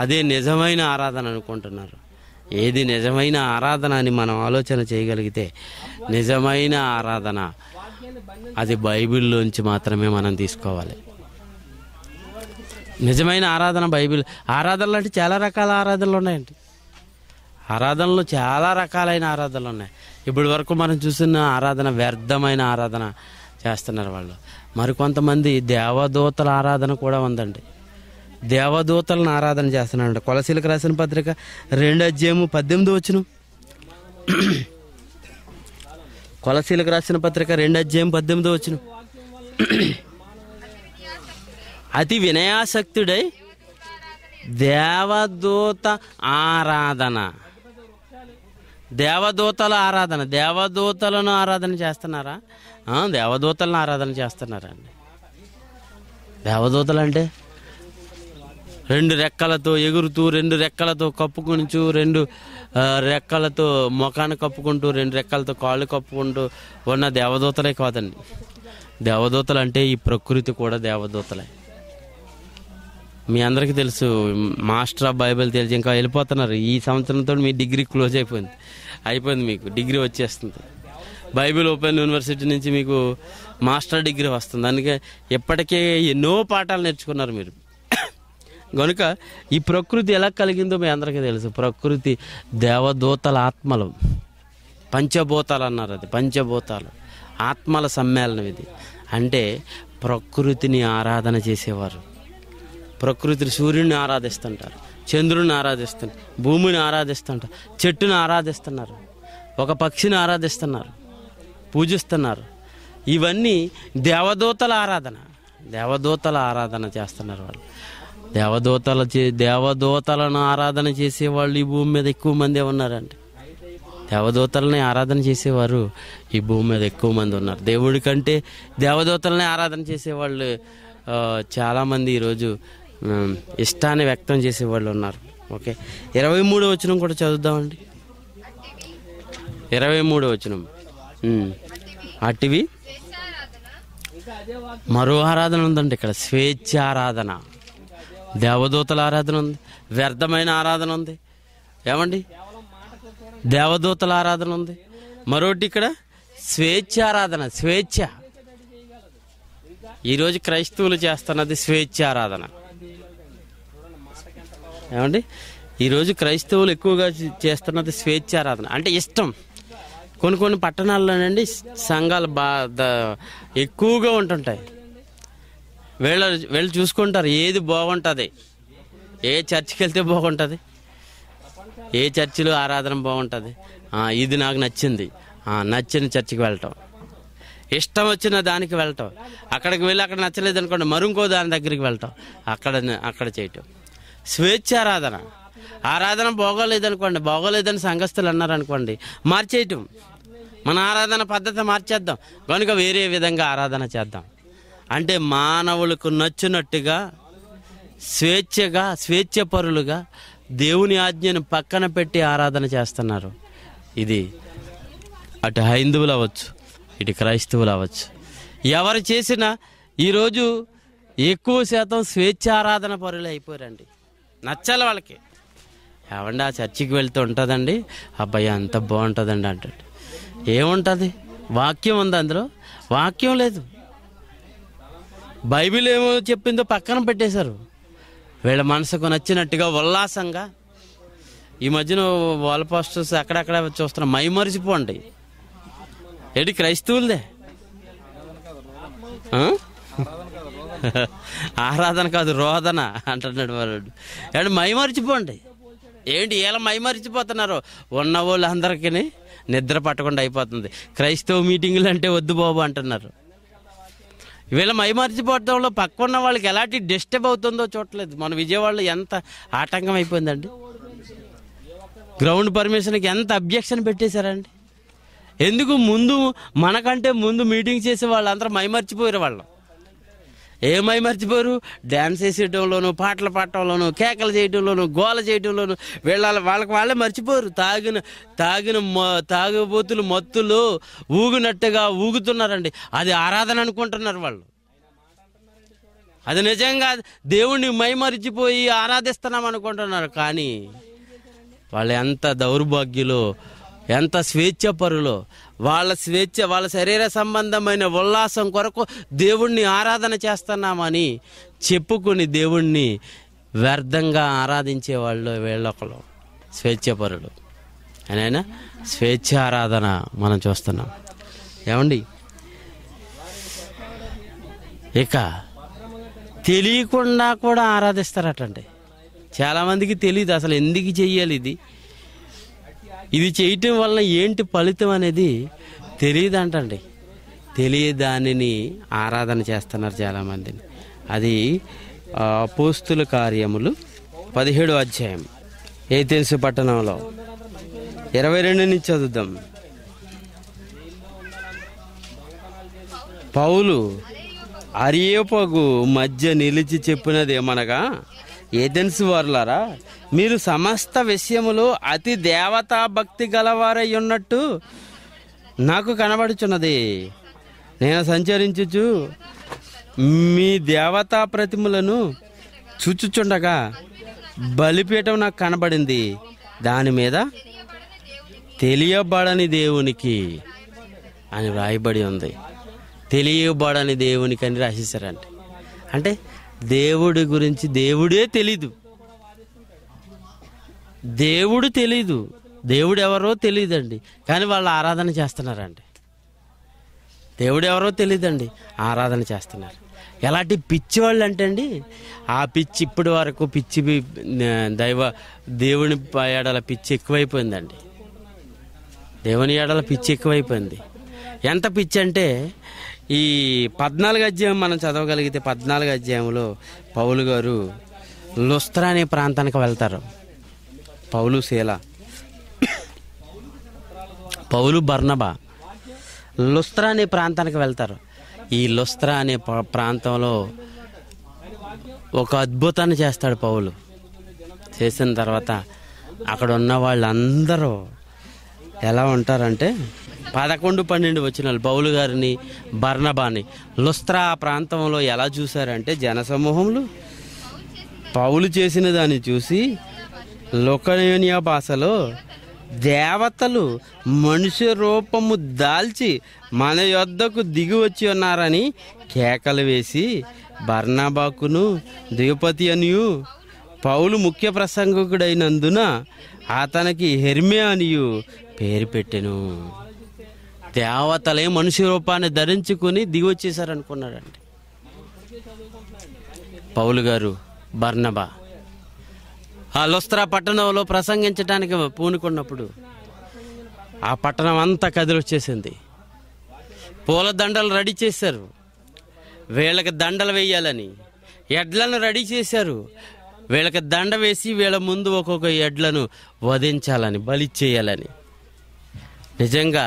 అదే నిజమైన ఆరాధన అనుకుంటున్నారు ఏది నిజమైన ఆరాధన అని మనం ఆలోచన చేయగలిగితే నిజమైన ఆరాధన అది బైబిల్లోంచి మాత్రమే మనం తీసుకోవాలి నిజమైన ఆరాధన బైబిల్ ఆరాధనలు అంటే చాలా రకాల ఆరాధనలు ఉన్నాయండి ఆరాధనలు చాలా రకాలైన ఆరాధనలు ఉన్నాయి ఇప్పటి వరకు మనం చూసిన ఆరాధన వ్యర్థమైన ఆరాధన చేస్తున్నారు వాళ్ళు మరికొంతమంది దేవదూతల ఆరాధన కూడా ఉందండి దేవదూతలను ఆరాధన చేస్తున్నారండి కొలసీలకు రాసిన పత్రిక రెండు అధ్యాయము పద్దెనిమిది వచ్చిన కొలసీలకు రాసిన పత్రిక రెండు అధ్యాయం పద్దెనిమిది వచ్చిన అతి వినయాసక్తుడై దేవదూత ఆరాధన దేవదూతల ఆరాధన దేవదూతలను ఆరాధన చేస్తున్నారా దేవదూతలను ఆరాధన చేస్తున్నారండి దేవదూతలు అంటే రెండు రెక్కలతో ఎగురుతూ రెండు రెక్కలతో కప్పుకొనిచు రెండు రెక్కలతో ముఖాన్ని కప్పుకుంటూ రెండు రెక్కలతో కాళ్ళు కప్పుకుంటూ ఉన్న దేవదూతలే కాదండి దేవదూతలు అంటే ఈ ప్రకృతి కూడా దేవదూతలే మీ అందరికీ తెలుసు మాస్టర్ ఆఫ్ బైబిల్ తెలిసి ఇంకా వెళ్ళిపోతున్నారు ఈ సంవత్సరంతో మీ డిగ్రీ క్లోజ్ అయిపోయింది అయిపోయింది మీకు డిగ్రీ వచ్చేస్తుంది బైబిల్ ఓపెన్ యూనివర్సిటీ నుంచి మీకు మాస్టర్ డిగ్రీ వస్తుంది అందుకే ఇప్పటికే ఎన్నో పాఠాలు నేర్చుకున్నారు మీరు కనుక ఈ ప్రకృతి ఎలా కలిగిందో మీ అందరికీ తెలుసు ప్రకృతి దేవదూతల ఆత్మలు పంచభూతాలు అన్నారు అది పంచభూతాలు ఆత్మల సమ్మేళనం ఇది అంటే ప్రకృతిని ఆరాధన చేసేవారు ప్రకృతిని సూర్యుడిని ఆరాధిస్తుంటారు చంద్రుని ఆరాధిస్తుంటారు భూమిని ఆరాధిస్తుంటారు చెట్టుని ఆరాధిస్తున్నారు ఒక పక్షిని ఆరాధిస్తున్నారు పూజిస్తున్నారు ఇవన్నీ దేవదూతల ఆరాధన దేవదూతల ఆరాధన చేస్తున్నారు వాళ్ళు దేవదూతల చే దేవదూతలను ఆరాధన చేసేవాళ్ళు ఈ భూమి మీద ఎక్కువ మందే ఉన్నారండి దేవదూతలని ఆరాధన చేసేవారు ఈ భూమి మీద ఎక్కువ మంది ఉన్నారు దేవుడి కంటే దేవదూతలని ఆరాధన చేసేవాళ్ళు చాలామంది ఈరోజు ఇష్టాన్ని వ్యక్తం చేసేవాళ్ళు ఉన్నారు ఓకే ఇరవై మూడు వచ్చిన కూడా చదువుదామండి ఇరవై మూడు వచ్చిన అటువి మరో ఆరాధన ఉందండి ఇక్కడ స్వేచ్ఛ ఆరాధన దేవదూతల ఆరాధన ఉంది వ్యర్థమైన ఆరాధన ఉంది ఏమండి దేవదూతల ఆరాధన ఉంది మరోటి ఇక్కడ స్వేచ్ఛ ఆరాధన స్వేచ్ఛ ఈరోజు క్రైస్తవులు చేస్తున్నది స్వేచ్ఛ ఆరాధన ఏమండి ఈరోజు క్రైస్తవులు ఎక్కువగా చేస్తున్నది స్వేచ్ఛారాధన అంటే ఇష్టం కొన్ని కొన్ని పట్టణాల్లోనండి సంఘాలు బా ఎక్కువగా ఉంటుంటాయి వీళ్ళ వీళ్ళు చూసుకుంటారు ఏది బాగుంటుంది ఏ చర్చికి వెళ్తే బాగుంటుంది ఏ చర్చిలో ఆరాధన బాగుంటుంది ఇది నాకు నచ్చింది నచ్చిన చర్చికి వెళ్ళటం ఇష్టం వచ్చిన దానికి వెళ్ళటం అక్కడికి వెళ్ళి అక్కడ నచ్చలేదు అనుకోండి మరింకో దాని దగ్గరికి వెళ్ళటం అక్కడ అక్కడ చేయటం స్వేచ్ఛారాధన ఆరాధన బాగోలేదనుకోండి బాగోలేదని సంఘస్థులు అన్నారనుకోండి మార్చేయటం మన ఆరాధన పద్ధతి మార్చేద్దాం కనుక వేరే విధంగా ఆరాధన చేద్దాం అంటే మానవులకు నచ్చినట్టుగా స్వేచ్ఛగా స్వేచ్ఛపరులుగా దేవుని ఆజ్ఞను పక్కన పెట్టి ఆరాధన చేస్తున్నారు ఇది అటు హైందువులు అవ్వచ్చు ఇటు క్రైస్తవులు అవ్వచ్చు ఎవరు చేసినా ఈరోజు ఎక్కువ శాతం స్వేచ్ఛ ఆరాధన పరులు అయిపోయారండి నచ్చాలి వాళ్ళకి ఏమండి ఆ చర్చికి వెళ్తూ ఉంటుందండి అబ్బాయి అంత బాగుంటుందండి అంటాడు ఏముంటుంది వాక్యం ఉంది అందులో వాక్యం లేదు బైబిల్ ఏమో చెప్పిందో పక్కన పెట్టేశారు వీళ్ళ మనసుకు నచ్చినట్టుగా ఉల్లాసంగా ఈ మధ్యన వాల్ పాస్టర్స్ అక్కడక్కడ చూస్తున్న మరిచిపోండి ఏడి క్రైస్తవులదే ఆరాధన కాదు రోదన అంటున్నాడు ఏంటి ఏడు మైమరిచిపోండి ఏంటి ఇలా మైమరిచిపోతున్నారు ఉన్న వాళ్ళందరికీ నిద్ర పట్టకుండా అయిపోతుంది క్రైస్తవ మీటింగులు అంటే వద్దు బాబు అంటున్నారు వీళ్ళ మైమరిచిపోవడంలో పక్క ఉన్న వాళ్ళకి ఎలాంటి డిస్టర్బ్ అవుతుందో చూడలేదు మన విజయవాడలో ఎంత ఆటంకం అయిపోయిందండి గ్రౌండ్ పర్మిషన్కి ఎంత అబ్జెక్షన్ పెట్టేశారండి ఎందుకు ముందు మనకంటే ముందు మీటింగ్ చేసే వాళ్ళందరూ మైమర్చిపోయారు వాళ్ళు ఏమై మర్చిపోరు డ్యాన్స్ వేసేయడంలోను పాటలు పాడటంలోను కేకలు చేయడంలోను గోల చేయడంలోను వీళ్ళ వాళ్ళకి వాళ్ళే మర్చిపోరు తాగిన తాగిన తాగుబోతులు మత్తులు ఊగినట్టుగా ఊగుతున్నారండి అది ఆరాధన అనుకుంటున్నారు వాళ్ళు అది నిజంగా దేవుణ్ణి మైమరిచిపోయి ఆరాధిస్తున్నాం అనుకుంటున్నారు కానీ వాళ్ళు ఎంత దౌర్భాగ్యులు ఎంత స్వేచ్ఛ పరులో వాళ్ళ స్వేచ్ఛ వాళ్ళ శరీర సంబంధమైన ఉల్లాసం కొరకు దేవుణ్ణి ఆరాధన చేస్తున్నామని చెప్పుకుని దేవుణ్ణి వ్యర్థంగా ఆరాధించే వాళ్ళు వీళ్ళొకరు పరులు అనైనా స్వేచ్ఛ ఆరాధన మనం చూస్తున్నాం ఏమండి ఇక తెలియకుండా కూడా ఆరాధిస్తారటండి చాలామందికి తెలియదు అసలు ఎందుకు చెయ్యాలి ఇది ఇది చేయటం వల్ల ఏంటి ఫలితం అనేది తెలియదు అంటండి తెలియదానిని ఆరాధన చేస్తున్నారు చాలామందిని అది పోస్తుల కార్యములు పదిహేడు అధ్యాయం ఏథెన్స్ పట్టణంలో ఇరవై రెండు నుంచి చదువుదాం పౌలు అరియోపగు మధ్య నిలిచి చెప్పినది ఏమనగా ఏథెన్స్ వర్లారా మీరు సమస్త విషయములు అతి దేవతా భక్తి గలవారై ఉన్నట్టు నాకు కనబడుచున్నది నేను సంచరించుచు మీ దేవతా ప్రతిమలను చూచుచుండగా బలిపీఠం నాకు కనబడింది దాని మీద తెలియబడని దేవునికి అని వ్రాయబడి ఉంది తెలియబడని దేవునికి అని రాసేశారంటే అంటే దేవుడి గురించి దేవుడే తెలీదు దేవుడు తెలీదు దేవుడు ఎవరో తెలియదండి కానీ వాళ్ళు ఆరాధన చేస్తున్నారండి దేవుడు ఎవరో తెలియదండి ఆరాధన చేస్తున్నారు ఎలాంటి పిచ్చి వాళ్ళు అంటే అండి ఆ పిచ్చి ఇప్పటి వరకు పిచ్చి దైవ దేవుని ఏడల పిచ్చి ఎక్కువైపోయిందండి దేవుని ఏడల పిచ్చి ఎక్కువైపోయింది ఎంత పిచ్చి అంటే ఈ పద్నాలుగు అధ్యాయం మనం చదవగలిగితే పద్నాలుగు అధ్యాయంలో పౌలు గారు లుస్త్రా అనే ప్రాంతానికి వెళ్తారు పౌలు శీల పౌలు బర్ణబా లుస్త్రా అనే ప్రాంతానికి వెళ్తారు ఈ లుస్త్రా అనే ప్రాంతంలో ఒక అద్భుతాన్ని చేస్తాడు పౌలు చేసిన తర్వాత అక్కడ ఉన్న వాళ్ళందరూ ఎలా ఉంటారంటే పదకొండు పన్నెండు వచ్చిన వాళ్ళు పౌలు గారిని బర్ణబాని లుస్త్రా ప్రాంతంలో ఎలా చూశారంటే జనసమూహంలో పౌలు చేసిన దాన్ని చూసి లుకయోనియా భాషలో దేవతలు మనిషి రూపము దాల్చి మన యొద్దకు దిగి వచ్చి ఉన్నారని కేకలు వేసి బర్ణాబాకును దిగుపతి అనియు పౌలు ముఖ్య ప్రసంగకుడైనందున అతనికి హెర్మే అనియు పేరు పెట్టెను దేవతలే మనిషి రూపాన్ని ధరించుకుని దిగి వచ్చేసారనుకున్నాడండి పౌలు గారు బర్ణబా ఆ లుస్త్రా పట్టణంలో ప్రసంగించడానికి పూనుకున్నప్పుడు ఆ పట్టణం అంతా కదిలొచ్చేసింది పూలదండలు రెడీ చేశారు వీళ్ళకి దండలు వేయాలని ఎడ్లను రెడీ చేశారు వీళ్ళకి దండ వేసి వీళ్ళ ముందు ఒక్కొక్క ఎడ్లను వధించాలని బలి చేయాలని నిజంగా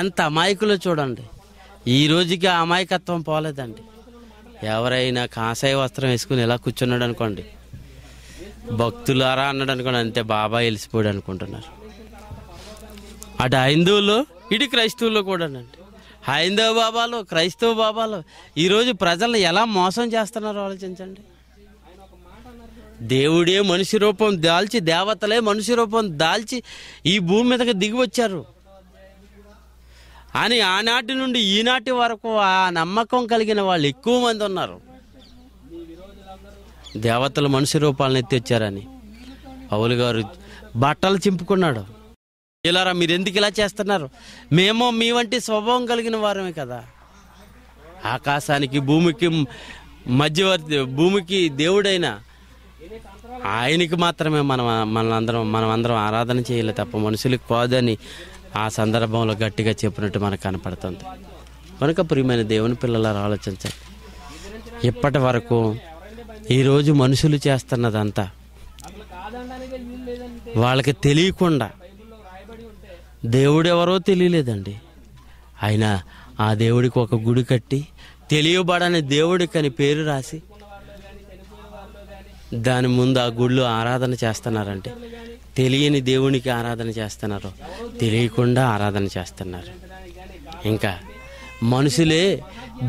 ఎంత అమాయకులు చూడండి ఈ రోజుకి అమాయకత్వం పోలేదండి ఎవరైనా కాసాయ వస్త్రం వేసుకుని ఇలా కూర్చున్నాడు అనుకోండి భక్తులారా అన్నాడు అనుకోండి అంతే బాబా వెలిసిపోయాడు అనుకుంటున్నారు అటు హైందువులు ఇటు క్రైస్తవులు కూడానండి హైందవ బాబాలు క్రైస్తవ బాబాలు ఈరోజు ప్రజలను ఎలా మోసం చేస్తున్నారో ఆలోచించండి దేవుడే మనిషి రూపం దాల్చి దేవతలే మనిషి రూపం దాల్చి ఈ భూమి మీదకి దిగి వచ్చారు అని ఆనాటి నుండి ఈనాటి వరకు ఆ నమ్మకం కలిగిన వాళ్ళు ఎక్కువ మంది ఉన్నారు దేవతలు మనిషి రూపాలను వచ్చారని పౌలు గారు బట్టలు చింపుకున్నాడు ఇలారా మీరు ఎందుకు ఇలా చేస్తున్నారు మేము మీ వంటి స్వభావం కలిగిన వారమే కదా ఆకాశానికి భూమికి మధ్యవర్తి భూమికి దేవుడైన ఆయనకి మాత్రమే మనం అందరం మనం అందరం ఆరాధన చేయలే తప్ప మనుషులకు కాదని ఆ సందర్భంలో గట్టిగా చెప్పినట్టు మనకు కనపడుతుంది కనుక ప్రియమైన దేవుని పిల్లలు ఆలోచించండి ఇప్పటి వరకు ఈరోజు మనుషులు చేస్తున్నదంతా వాళ్ళకి తెలియకుండా దేవుడెవరో తెలియలేదండి ఆయన ఆ దేవుడికి ఒక గుడి కట్టి తెలియబడని దేవుడికి అని పేరు రాసి దాని ముందు ఆ గుళ్ళు ఆరాధన చేస్తున్నారంటే తెలియని దేవునికి ఆరాధన చేస్తున్నారు తెలియకుండా ఆరాధన చేస్తున్నారు ఇంకా మనుషులే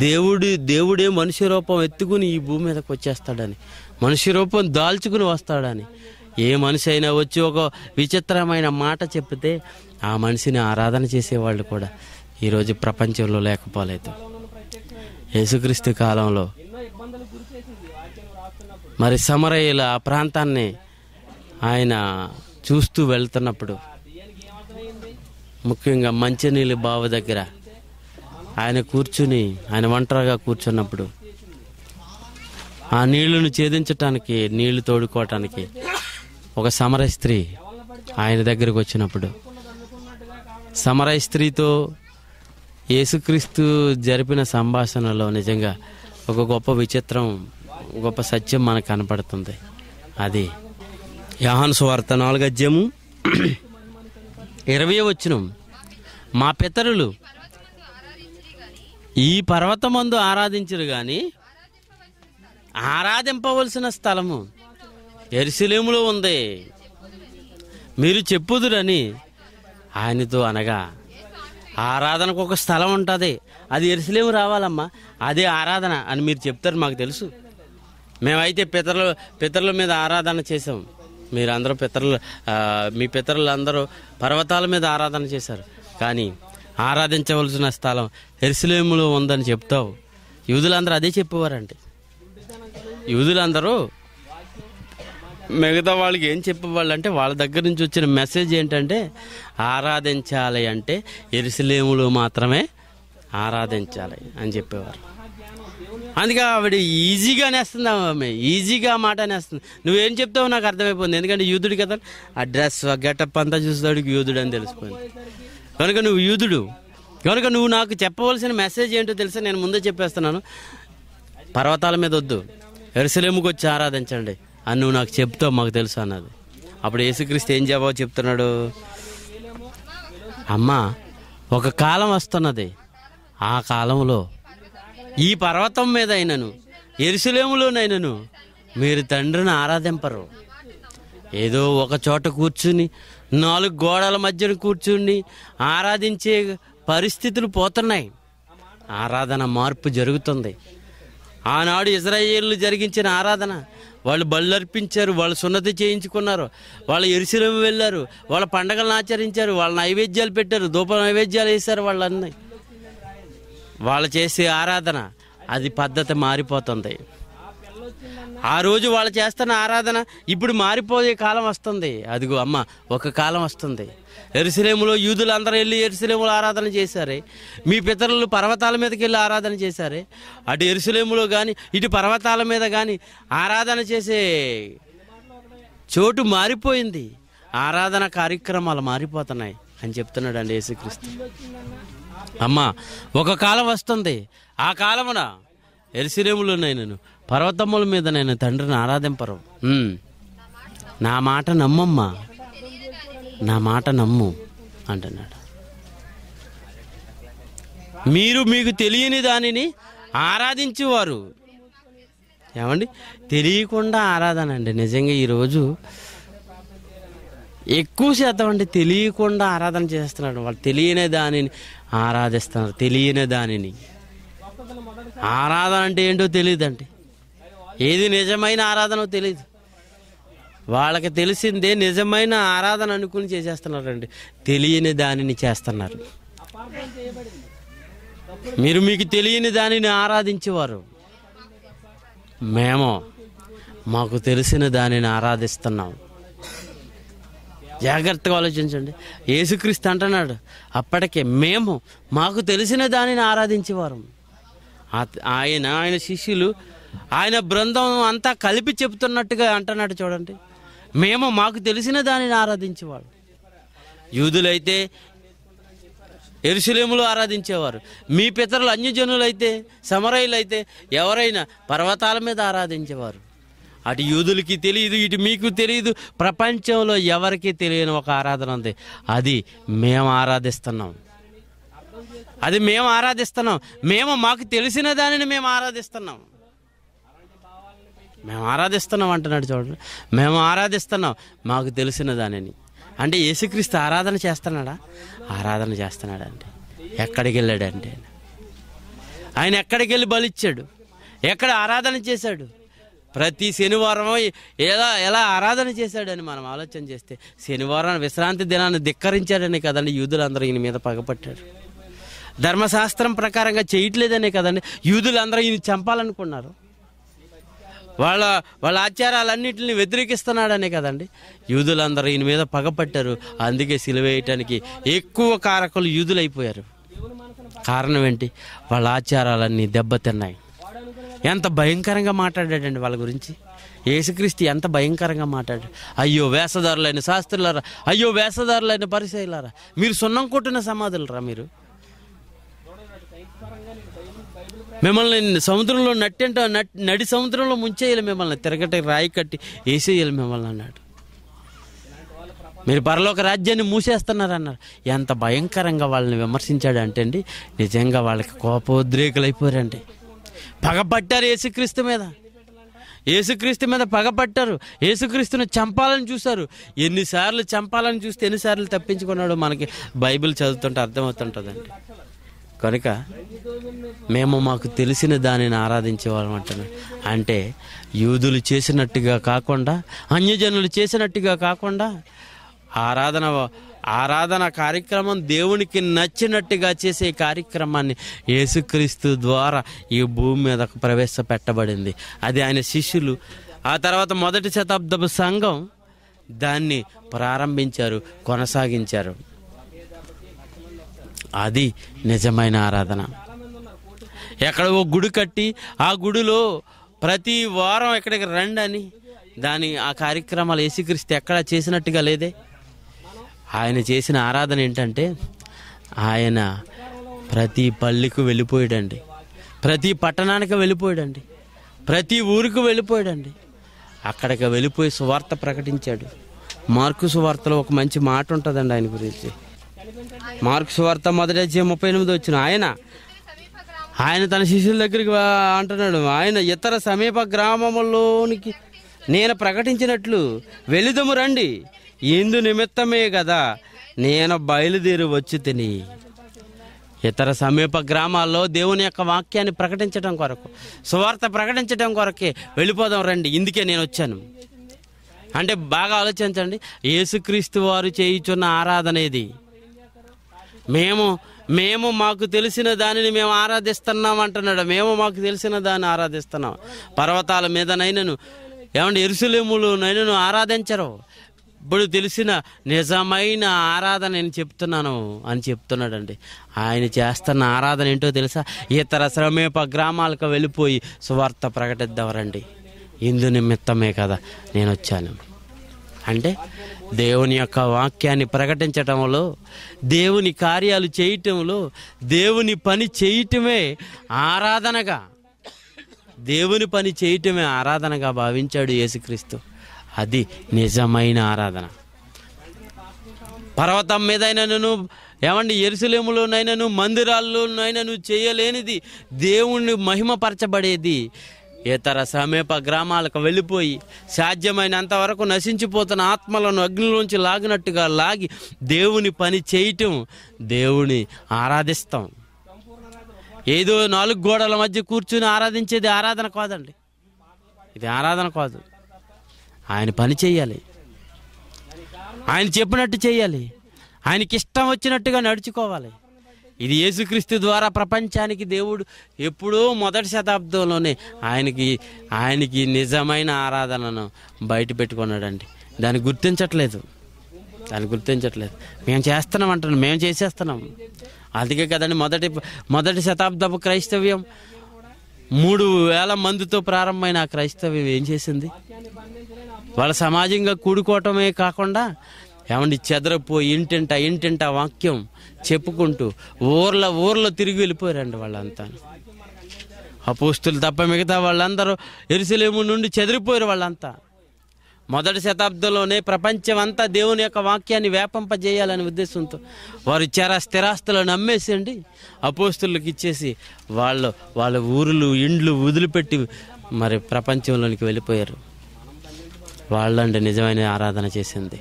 దేవుడి దేవుడే మనిషి రూపం ఎత్తుకుని ఈ భూమి మీదకి వచ్చేస్తాడని మనిషి రూపం దాల్చుకుని వస్తాడని ఏ మనిషి అయినా వచ్చి ఒక విచిత్రమైన మాట చెప్తే ఆ మనిషిని ఆరాధన చేసేవాళ్ళు కూడా ఈరోజు ప్రపంచంలో లేకపోలేదు యేసుక్రీస్తు కాలంలో మరి సమరయ్యల ఆ ప్రాంతాన్ని ఆయన చూస్తూ వెళ్తున్నప్పుడు ముఖ్యంగా మంచినీళ్ళు బావ దగ్గర ఆయన కూర్చుని ఆయన ఒంటరిగా కూర్చున్నప్పుడు ఆ నీళ్లను ఛేదించటానికి నీళ్లు తోడుకోవటానికి ఒక సమర స్త్రీ ఆయన దగ్గరకు వచ్చినప్పుడు సమర స్త్రీతో యేసుక్రీస్తు జరిపిన సంభాషణలో నిజంగా ఒక గొప్ప విచిత్రం గొప్ప సత్యం మనకు కనపడుతుంది అది యాహన్ సువార్త నాలుగు అధ్యయము ఇరవై వచ్చినం మా పితరులు ఈ పర్వతమందు ఆరాధించరు గాని ఆరాధింపవలసిన స్థలము ఎరుసలేములో ఉంది మీరు చెప్పుదురని ఆయనతో అనగా ఆరాధనకు ఒక స్థలం ఉంటుంది అది ఎరుసలేము రావాలమ్మా అదే ఆరాధన అని మీరు చెప్తారు మాకు తెలుసు మేమైతే పితరుల పితరుల మీద ఆరాధన చేసాం మీరందరూ పితరులు మీ పితరులందరూ పర్వతాల మీద ఆరాధన చేశారు కానీ ఆరాధించవలసిన స్థలం ఎరుసలేములో ఉందని చెప్తావు యూదులందరూ అదే చెప్పేవారండి యూదులందరూ మిగతా వాళ్ళకి ఏం చెప్పేవాళ్ళు అంటే వాళ్ళ దగ్గర నుంచి వచ్చిన మెసేజ్ ఏంటంటే ఆరాధించాలి అంటే ఎరుసలేములో మాత్రమే ఆరాధించాలి అని చెప్పేవారు అందుకే ఆవిడ ఈజీగా నేస్తుంది ఆమె ఈజీగా మాట నేస్తుంది నువ్వేం చెప్తావు నాకు అర్థమైపోయింది ఎందుకంటే యూదుడు కదా ఆ డ్రెస్ గెటప్ అంతా చూసేవాడికి యూదుడు అని తెలిసిపోయింది కనుక నువ్వు యూదుడు కనుక నువ్వు నాకు చెప్పవలసిన మెసేజ్ ఏంటో తెలిసి నేను ముందే చెప్పేస్తున్నాను పర్వతాల మీద వద్దు ఎరుసలేముకు వచ్చి ఆరాధించండి అని నువ్వు నాకు చెప్తావు మాకు తెలుసు అన్నది అప్పుడు యేసుక్రీస్తు ఏం జవాబు చెప్తున్నాడు అమ్మా ఒక కాలం వస్తున్నది ఆ కాలంలో ఈ పర్వతం మీద అయినను ఎరుసలేములోనైనను మీరు తండ్రిని ఆరాధింపరు ఏదో ఒక చోట కూర్చుని నాలుగు గోడల మధ్యన కూర్చుని ఆరాధించే పరిస్థితులు పోతున్నాయి ఆరాధన మార్పు జరుగుతుంది ఆనాడు ఇజ్రాయేళ్లు జరిగించిన ఆరాధన వాళ్ళు బళ్ళర్పించారు వాళ్ళు సున్నతి చేయించుకున్నారు వాళ్ళు ఎరుసలం వెళ్ళారు వాళ్ళ పండగలను ఆచరించారు వాళ్ళ నైవేద్యాలు పెట్టారు ధూప నైవేద్యాలు వేశారు వాళ్ళన్నీ వాళ్ళు చేసే ఆరాధన అది పద్ధతి మారిపోతుంది ఆ రోజు వాళ్ళు చేస్తున్న ఆరాధన ఇప్పుడు మారిపోయే కాలం వస్తుంది అదిగో అమ్మ ఒక కాలం వస్తుంది ఎరుసలేములో యూదులు అందరూ వెళ్ళి ఎరుసలేములు ఆరాధన చేశారే మీ పితరులు పర్వతాల మీదకి వెళ్ళి ఆరాధన చేశారే అటు ఎరుసలేములో కానీ ఇటు పర్వతాల మీద కానీ ఆరాధన చేసే చోటు మారిపోయింది ఆరాధన కార్యక్రమాలు మారిపోతున్నాయి అని చెప్తున్నాడు అండి యేసుక్రీస్తు అమ్మ ఒక కాలం వస్తుంది ఆ కాలమున ఉన్నాయి నేను పర్వతముల మీద నేను తండ్రిని ఆరాధింపరు నా మాట నమ్మమ్మా నా మాట నమ్ము అంటున్నాడు మీరు మీకు తెలియని దానిని ఆరాధించేవారు ఏమండి తెలియకుండా ఆరాధన అండి నిజంగా ఈరోజు ఎక్కువ శాతం అంటే తెలియకుండా ఆరాధన చేస్తున్నాడు వాళ్ళు తెలియని దానిని ఆరాధిస్తున్నారు తెలియని దానిని ఆరాధన అంటే ఏంటో తెలియదండి ఏది నిజమైన ఆరాధన తెలియదు వాళ్ళకి తెలిసిందే నిజమైన ఆరాధన అనుకుని చేసేస్తున్నారండి తెలియని దానిని చేస్తున్నారు మీరు మీకు తెలియని దానిని ఆరాధించేవారు మేము మాకు తెలిసిన దానిని ఆరాధిస్తున్నాం జాగ్రత్తగా ఆలోచించండి యేసుక్రీస్తు అంటున్నాడు అప్పటికే మేము మాకు తెలిసిన దానిని ఆరాధించేవారు ఆయన ఆయన శిష్యులు ఆయన బృందం అంతా కలిపి చెబుతున్నట్టుగా అంటున్నాడు చూడండి మేము మాకు తెలిసిన దానిని ఆరాధించేవాడు యూదులైతే ఎరుసలేములు ఆరాధించేవారు మీ పితరులు అన్యజనులైతే సమరయులైతే ఎవరైనా పర్వతాల మీద ఆరాధించేవారు అటు యూదులకి తెలియదు ఇటు మీకు తెలియదు ప్రపంచంలో ఎవరికీ తెలియని ఒక ఆరాధన ఉంది అది మేము ఆరాధిస్తున్నాం అది మేము ఆరాధిస్తున్నాం మేము మాకు తెలిసిన దానిని మేము ఆరాధిస్తున్నాం మేము ఆరాధిస్తున్నాం అంటున్నాడు చూడండి మేము ఆరాధిస్తున్నాం మాకు తెలిసిన దానిని అంటే యేసుక్రీస్తు ఆరాధన చేస్తున్నాడా ఆరాధన చేస్తున్నాడండి ఎక్కడికి వెళ్ళాడండి ఆయన ఆయన ఎక్కడికి వెళ్ళి బలిచ్చాడు ఎక్కడ ఆరాధన చేశాడు ప్రతి శనివారం ఎలా ఎలా ఆరాధన చేశాడని మనం ఆలోచన చేస్తే శనివారం విశ్రాంతి దినాన్ని ధిక్కరించాడని కదండి యూదులందరూ ఈయన మీద పగపట్టారు ధర్మశాస్త్రం ప్రకారంగా చేయట్లేదనే కదండి యూదులందరూ ఈయన చంపాలనుకున్నారు వాళ్ళ వాళ్ళ ఆచారాలన్నింటిని వ్యతిరేకిస్తున్నాడనే కదండి యూదులందరూ ఈయన మీద పగపట్టారు అందుకే సిలువేయటానికి ఎక్కువ కారకులు యూదులైపోయారు కారణం ఏంటి వాళ్ళ ఆచారాలన్నీ దెబ్బతిన్నాయి ఎంత భయంకరంగా మాట్లాడాడండి వాళ్ళ గురించి యేసుక్రీస్తు ఎంత భయంకరంగా మాట్లాడాడు అయ్యో వేషధారులైన శాస్త్రులారా అయ్యో వేషధారులైన పరిశైలారా మీరు సున్నం కొట్టిన సమాధులరా మీరు మిమ్మల్ని సముద్రంలో నట్టంట నడి సముద్రంలో ముంచేయాలి మిమ్మల్ని తిరగట రాయి కట్టి వేసేయాలి మిమ్మల్ని అన్నాడు మీరు పరలోక రాజ్యాన్ని మూసేస్తున్నారన్నారు ఎంత భయంకరంగా వాళ్ళని విమర్శించాడు అంటే అండి నిజంగా వాళ్ళకి కోపోద్రేకులు అయిపోయారండి పగపట్టారు యేసుక్రీస్తు మీద యేసుక్రీస్తు మీద పగపట్టారు యేసుక్రీస్తును చంపాలని చూశారు ఎన్నిసార్లు చంపాలని చూస్తే ఎన్నిసార్లు తప్పించుకున్నాడో మనకి బైబిల్ చదువుతుంటే అర్థమవుతుంటుందండి కనుక మేము మాకు తెలిసిన దానిని ఆరాధించే అంటున్నాడు అంటే యూదులు చేసినట్టుగా కాకుండా అన్యజనులు చేసినట్టుగా కాకుండా ఆరాధన ఆరాధన కార్యక్రమం దేవునికి నచ్చినట్టుగా చేసే కార్యక్రమాన్ని యేసుక్రీస్తు ద్వారా ఈ భూమి మీద ప్రవేశపెట్టబడింది అది ఆయన శిష్యులు ఆ తర్వాత మొదటి శతాబ్దపు సంఘం దాన్ని ప్రారంభించారు కొనసాగించారు అది నిజమైన ఆరాధన ఎక్కడ ఓ గుడి కట్టి ఆ గుడిలో ప్రతి వారం ఎక్కడికి రండి అని దాని ఆ కార్యక్రమాలు ఏసీకరిస్తే ఎక్కడ చేసినట్టుగా లేదే ఆయన చేసిన ఆరాధన ఏంటంటే ఆయన ప్రతి పల్లికి వెళ్ళిపోయాడండి ప్రతి పట్టణానికి వెళ్ళిపోయాడండి ప్రతి ఊరికి వెళ్ళిపోయాడండి అక్కడికి వెళ్ళిపోయి సువార్త ప్రకటించాడు మార్కు సువార్తలో ఒక మంచి మాట ఉంటుందండి ఆయన గురించి మార్క్స్ వార్త మొదటి అధ్యాయం ముప్పై ఎనిమిది వచ్చిన ఆయన ఆయన తన శిష్యుల దగ్గరికి అంటున్నాడు ఆయన ఇతర సమీప గ్రామంలోనికి నేను ప్రకటించినట్లు వెళుదము రండి ఇందు నిమిత్తమే కదా నేను బయలుదేరి వచ్చి తిని ఇతర సమీప గ్రామాల్లో దేవుని యొక్క వాక్యాన్ని ప్రకటించడం కొరకు సువార్త ప్రకటించడం కొరకే వెళ్ళిపోదాం రండి ఇందుకే నేను వచ్చాను అంటే బాగా ఆలోచించండి యేసుక్రీస్తు వారు చేయుచున్న ఆరాధన ఇది మేము మేము మాకు తెలిసిన దానిని మేము ఆరాధిస్తున్నాం అంటున్నాడు మేము మాకు తెలిసిన దాన్ని ఆరాధిస్తున్నాం పర్వతాల మీద నైనను ఏమంటే ఇరుసలేములు నైనను ఆరాధించరు ఇప్పుడు తెలిసిన నిజమైన ఆరాధన నేను చెప్తున్నాను అని చెప్తున్నాడండి ఆయన చేస్తున్న ఆరాధన ఏంటో తెలుసా ఇతర శ్రమేప గ్రామాలకు వెళ్ళిపోయి సువార్త ప్రకటిద్దవరండి ఇందు నిమిత్తమే కదా నేను వచ్చాను అంటే దేవుని యొక్క వాక్యాన్ని ప్రకటించటంలో దేవుని కార్యాలు చేయటంలో దేవుని పని చేయటమే ఆరాధనగా దేవుని పని చేయటమే ఆరాధనగా భావించాడు యేసుక్రీస్తు అది నిజమైన ఆరాధన పర్వతం మీదైనను ఏమండి ఎరుసలేములోనైనాను మందిరాల్లోనైనాను చేయలేనిది దేవుణ్ణి మహిమపరచబడేది ఇతర సమీప గ్రామాలకు వెళ్ళిపోయి సాధ్యమైనంత వరకు నశించిపోతున్న ఆత్మలను అగ్నిలోంచి లాగినట్టుగా లాగి దేవుని పని చేయటం దేవుని ఆరాధిస్తాం ఏదో నాలుగు గోడల మధ్య కూర్చుని ఆరాధించేది ఆరాధన కాదండి ఇది ఆరాధన కాదు ఆయన పని చేయాలి ఆయన చెప్పినట్టు చేయాలి ఆయనకి ఇష్టం వచ్చినట్టుగా నడుచుకోవాలి ఇది యేసుక్రీస్తు ద్వారా ప్రపంచానికి దేవుడు ఎప్పుడో మొదటి శతాబ్దంలోనే ఆయనకి ఆయనకి నిజమైన ఆరాధనను బయట పెట్టుకున్నాడండి దాన్ని గుర్తించట్లేదు దాన్ని గుర్తించట్లేదు మేము చేస్తున్నాం అంటున్నాం మేము చేసేస్తున్నాం అందుకే కదండి మొదటి మొదటి శతాబ్దపు క్రైస్తవ్యం మూడు వేల మందితో ప్రారంభమైన ఆ క్రైస్తవ్యం ఏం చేసింది వాళ్ళ సమాజంగా కూడుకోవటమే కాకుండా ఏమండి చెదరపోయి ఇంటింట ఇంటింట వాక్యం చెప్పుకుంటూ ఊర్ల ఊర్లో తిరిగి వెళ్ళిపోయారండి వాళ్ళంతా అపోస్తులు తప్ప మిగతా వాళ్ళందరూ ఎరుసలేము నుండి చెదిరిపోయారు వాళ్ళంతా మొదటి శతాబ్దంలోనే ప్రపంచం అంతా దేవుని యొక్క వాక్యాన్ని వ్యాపింపజేయాలనే ఉద్దేశంతో వారు ఇచ్చారా స్థిరాస్తులను నమ్మేసండి అపోస్తులకు ఇచ్చేసి వాళ్ళు వాళ్ళ ఊరులు ఇండ్లు వదిలిపెట్టి మరి ప్రపంచంలోనికి వెళ్ళిపోయారు వాళ్ళండి నిజమైన ఆరాధన చేసింది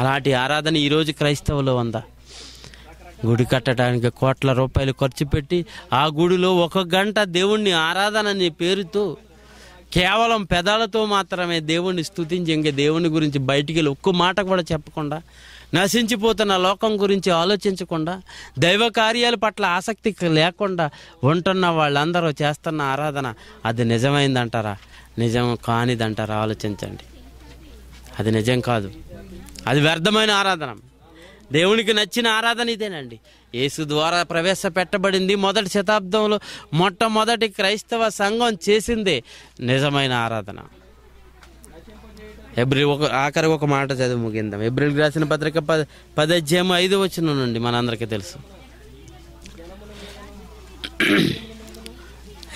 అలాంటి ఆరాధన ఈరోజు క్రైస్తవులో ఉందా గుడి కట్టడానికి కోట్ల రూపాయలు ఖర్చు పెట్టి ఆ గుడిలో ఒక గంట దేవుణ్ణి ఆరాధన అనే పేరుతో కేవలం పెదాలతో మాత్రమే దేవుణ్ణి స్థుతించి ఇంక దేవుని గురించి బయటికి వెళ్ళి ఒక్క మాట కూడా చెప్పకుండా నశించిపోతున్న లోకం గురించి ఆలోచించకుండా దైవ కార్యాల పట్ల ఆసక్తి లేకుండా ఉంటున్న వాళ్ళందరూ చేస్తున్న ఆరాధన అది నిజమైందంటారా నిజం కానిదంటారా ఆలోచించండి అది నిజం కాదు అది వ్యర్థమైన ఆరాధన దేవునికి నచ్చిన ఆరాధన ఇదేనండి యేసు ద్వారా ప్రవేశపెట్టబడింది మొదటి శతాబ్దంలో మొట్టమొదటి క్రైస్తవ సంఘం చేసిందే నిజమైన ఆరాధన ఎబ్రిల్ ఒక ఆఖరి ఒక మాట చదువు ముగిందాం ఎబ్రిల్ రాసిన పత్రిక పద పదధ్యాయం ఐదు వచ్చిన నుండి మనందరికీ తెలుసు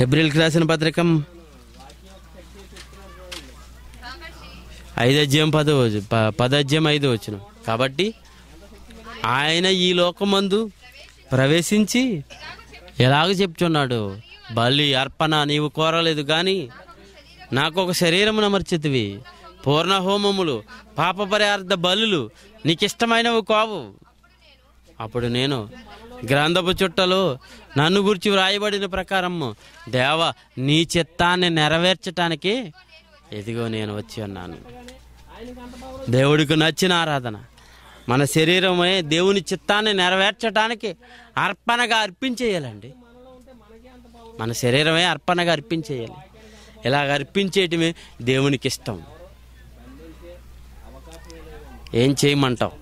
ఎబ్రిల్కి రాసిన పత్రికం ఐదు అధ్యాయం పదో పదజ్యం ఐదు వచ్చిన కాబట్టి ఆయన ఈ లోకమందు ప్రవేశించి ఎలాగ చెప్తున్నాడు బలి అర్పణ నీవు కోరలేదు కానీ నాకు ఒక శరీరం అమర్చితివి పూర్ణ హోమములు పాపపరార్థ బలులు నీకిష్టమైనవి కావు అప్పుడు నేను గ్రంథపు చుట్టలో నన్ను గురించి వ్రాయబడిన ప్రకారము దేవ నీ చిత్తాన్ని నెరవేర్చటానికి ఇదిగో నేను వచ్చి ఉన్నాను దేవుడికి నచ్చిన ఆరాధన మన శరీరమే దేవుని చిత్తాన్ని నెరవేర్చడానికి అర్పణగా అర్పించేయాలండి మన శరీరమే అర్పణగా అర్పించేయాలి ఇలాగ అర్పించేయటమే దేవునికి ఇష్టం ఏం చేయమంటావు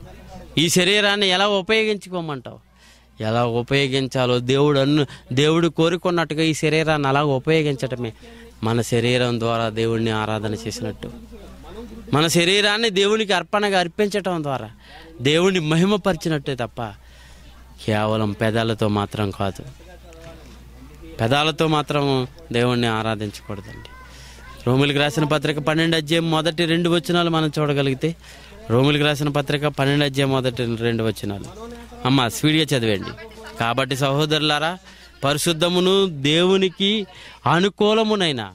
ఈ శరీరాన్ని ఎలా ఉపయోగించుకోమంటావు ఎలా ఉపయోగించాలో దేవుడు అన్ను దేవుడు కోరుకున్నట్టుగా ఈ శరీరాన్ని అలా ఉపయోగించటమే మన శరీరం ద్వారా దేవుణ్ణి ఆరాధన చేసినట్టు మన శరీరాన్ని దేవునికి అర్పణగా అర్పించటం ద్వారా దేవుణ్ణి మహిమపరిచినట్టే తప్ప కేవలం పెదాలతో మాత్రం కాదు పెదాలతో మాత్రం దేవుణ్ణి ఆరాధించకూడదండి రోమిలికి రాసిన పత్రిక పన్నెండు అధ్యాయం మొదటి రెండు వచనాలు మనం చూడగలిగితే రోమిలికి రాసిన పత్రిక పన్నెండు అధ్యాయం మొదటి రెండు వచనాలు అమ్మ స్పీడ్గా చదివేయండి కాబట్టి సహోదరులారా పరిశుద్ధమును దేవునికి అనుకూలమునైనా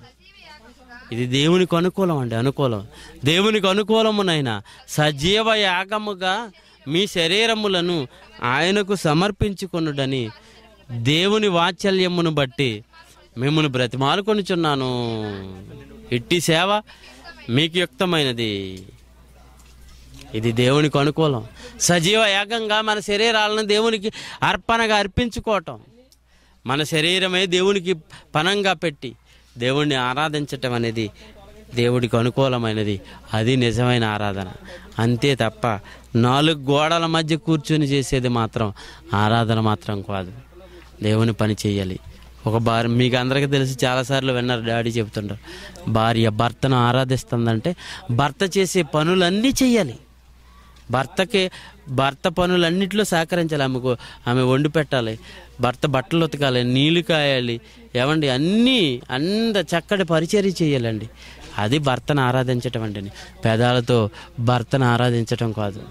ఇది దేవునికి అనుకూలం అండి అనుకూలం దేవునికి అనుకూలమునైనా సజీవ యాగముగా మీ శరీరములను ఆయనకు సమర్పించుకొనుడని దేవుని వాత్సల్యమును బట్టి మిమ్మల్ని బ్రతిమాలుకొనిచున్నాను ఇట్టి సేవ మీకు యుక్తమైనది ఇది దేవునికి అనుకూలం సజీవ యాగంగా మన శరీరాలను దేవునికి అర్పణగా అర్పించుకోవటం మన శరీరమే దేవునికి పనంగా పెట్టి దేవుణ్ణి ఆరాధించటం అనేది దేవుడికి అనుకూలమైనది అది నిజమైన ఆరాధన అంతే తప్ప నాలుగు గోడల మధ్య కూర్చుని చేసేది మాత్రం ఆరాధన మాత్రం కాదు దేవుని పని చేయాలి ఒక భార్య మీకు అందరికీ తెలిసి చాలాసార్లు విన్నారు డాడీ చెబుతుంటారు భార్య భర్తను ఆరాధిస్తుందంటే భర్త చేసే పనులన్నీ చేయాలి భర్తకి భర్త పనులన్నింటిలో సహకరించాలి ఆమెకు ఆమె వండి పెట్టాలి భర్త బట్టలు ఉతకాలి నీళ్లు కాయాలి ఏమండి అన్నీ అంత చక్కటి పరిచర్య చేయాలండి అది భర్తను ఆరాధించటం అండి పెదాలతో భర్తను ఆరాధించటం కాదు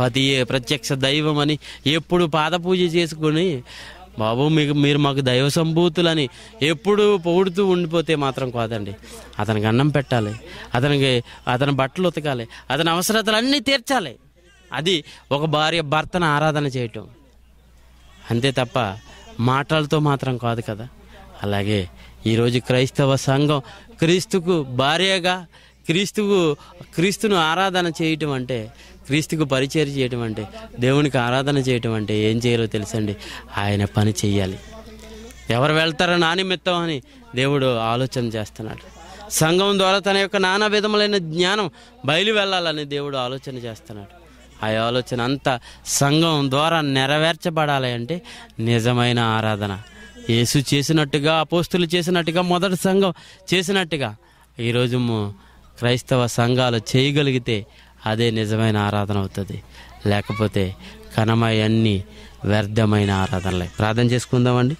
పతి ప్రత్యక్ష దైవం అని ఎప్పుడు పాదపూజ చేసుకుని బాబు మీకు మీరు మాకు దైవ సంభూతులని ఎప్పుడు పొగుడుతూ ఉండిపోతే మాత్రం కాదండి అతనికి అన్నం పెట్టాలి అతనికి అతని బట్టలు ఉతకాలి అతని అవసరతలన్నీ తీర్చాలి అది ఒక భార్య భర్తను ఆరాధన చేయటం అంతే తప్ప మాటలతో మాత్రం కాదు కదా అలాగే ఈరోజు క్రైస్తవ సంఘం క్రీస్తుకు భార్యగా క్రీస్తుకు క్రీస్తును ఆరాధన చేయటం అంటే క్రీస్తుకు పరిచయం చేయటం అంటే దేవునికి ఆరాధన చేయటం అంటే ఏం చేయాలో తెలుసండి ఆయన పని చేయాలి ఎవరు వెళ్తారో నానిమిత్తం అని దేవుడు ఆలోచన చేస్తున్నాడు సంఘం ద్వారా తన యొక్క నానా విధములైన జ్ఞానం బయలు వెళ్ళాలని దేవుడు ఆలోచన చేస్తున్నాడు ఆ ఆలోచన అంతా సంఘం ద్వారా నెరవేర్చబడాలి అంటే నిజమైన ఆరాధన యేసు చేసినట్టుగా అపోస్తులు చేసినట్టుగా మొదటి సంఘం చేసినట్టుగా ఈరోజు క్రైస్తవ సంఘాలు చేయగలిగితే అదే నిజమైన ఆరాధన అవుతుంది లేకపోతే కనమయన్ని వ్యర్థమైన ఆరాధనలే ప్రార్థన చేసుకుందామండి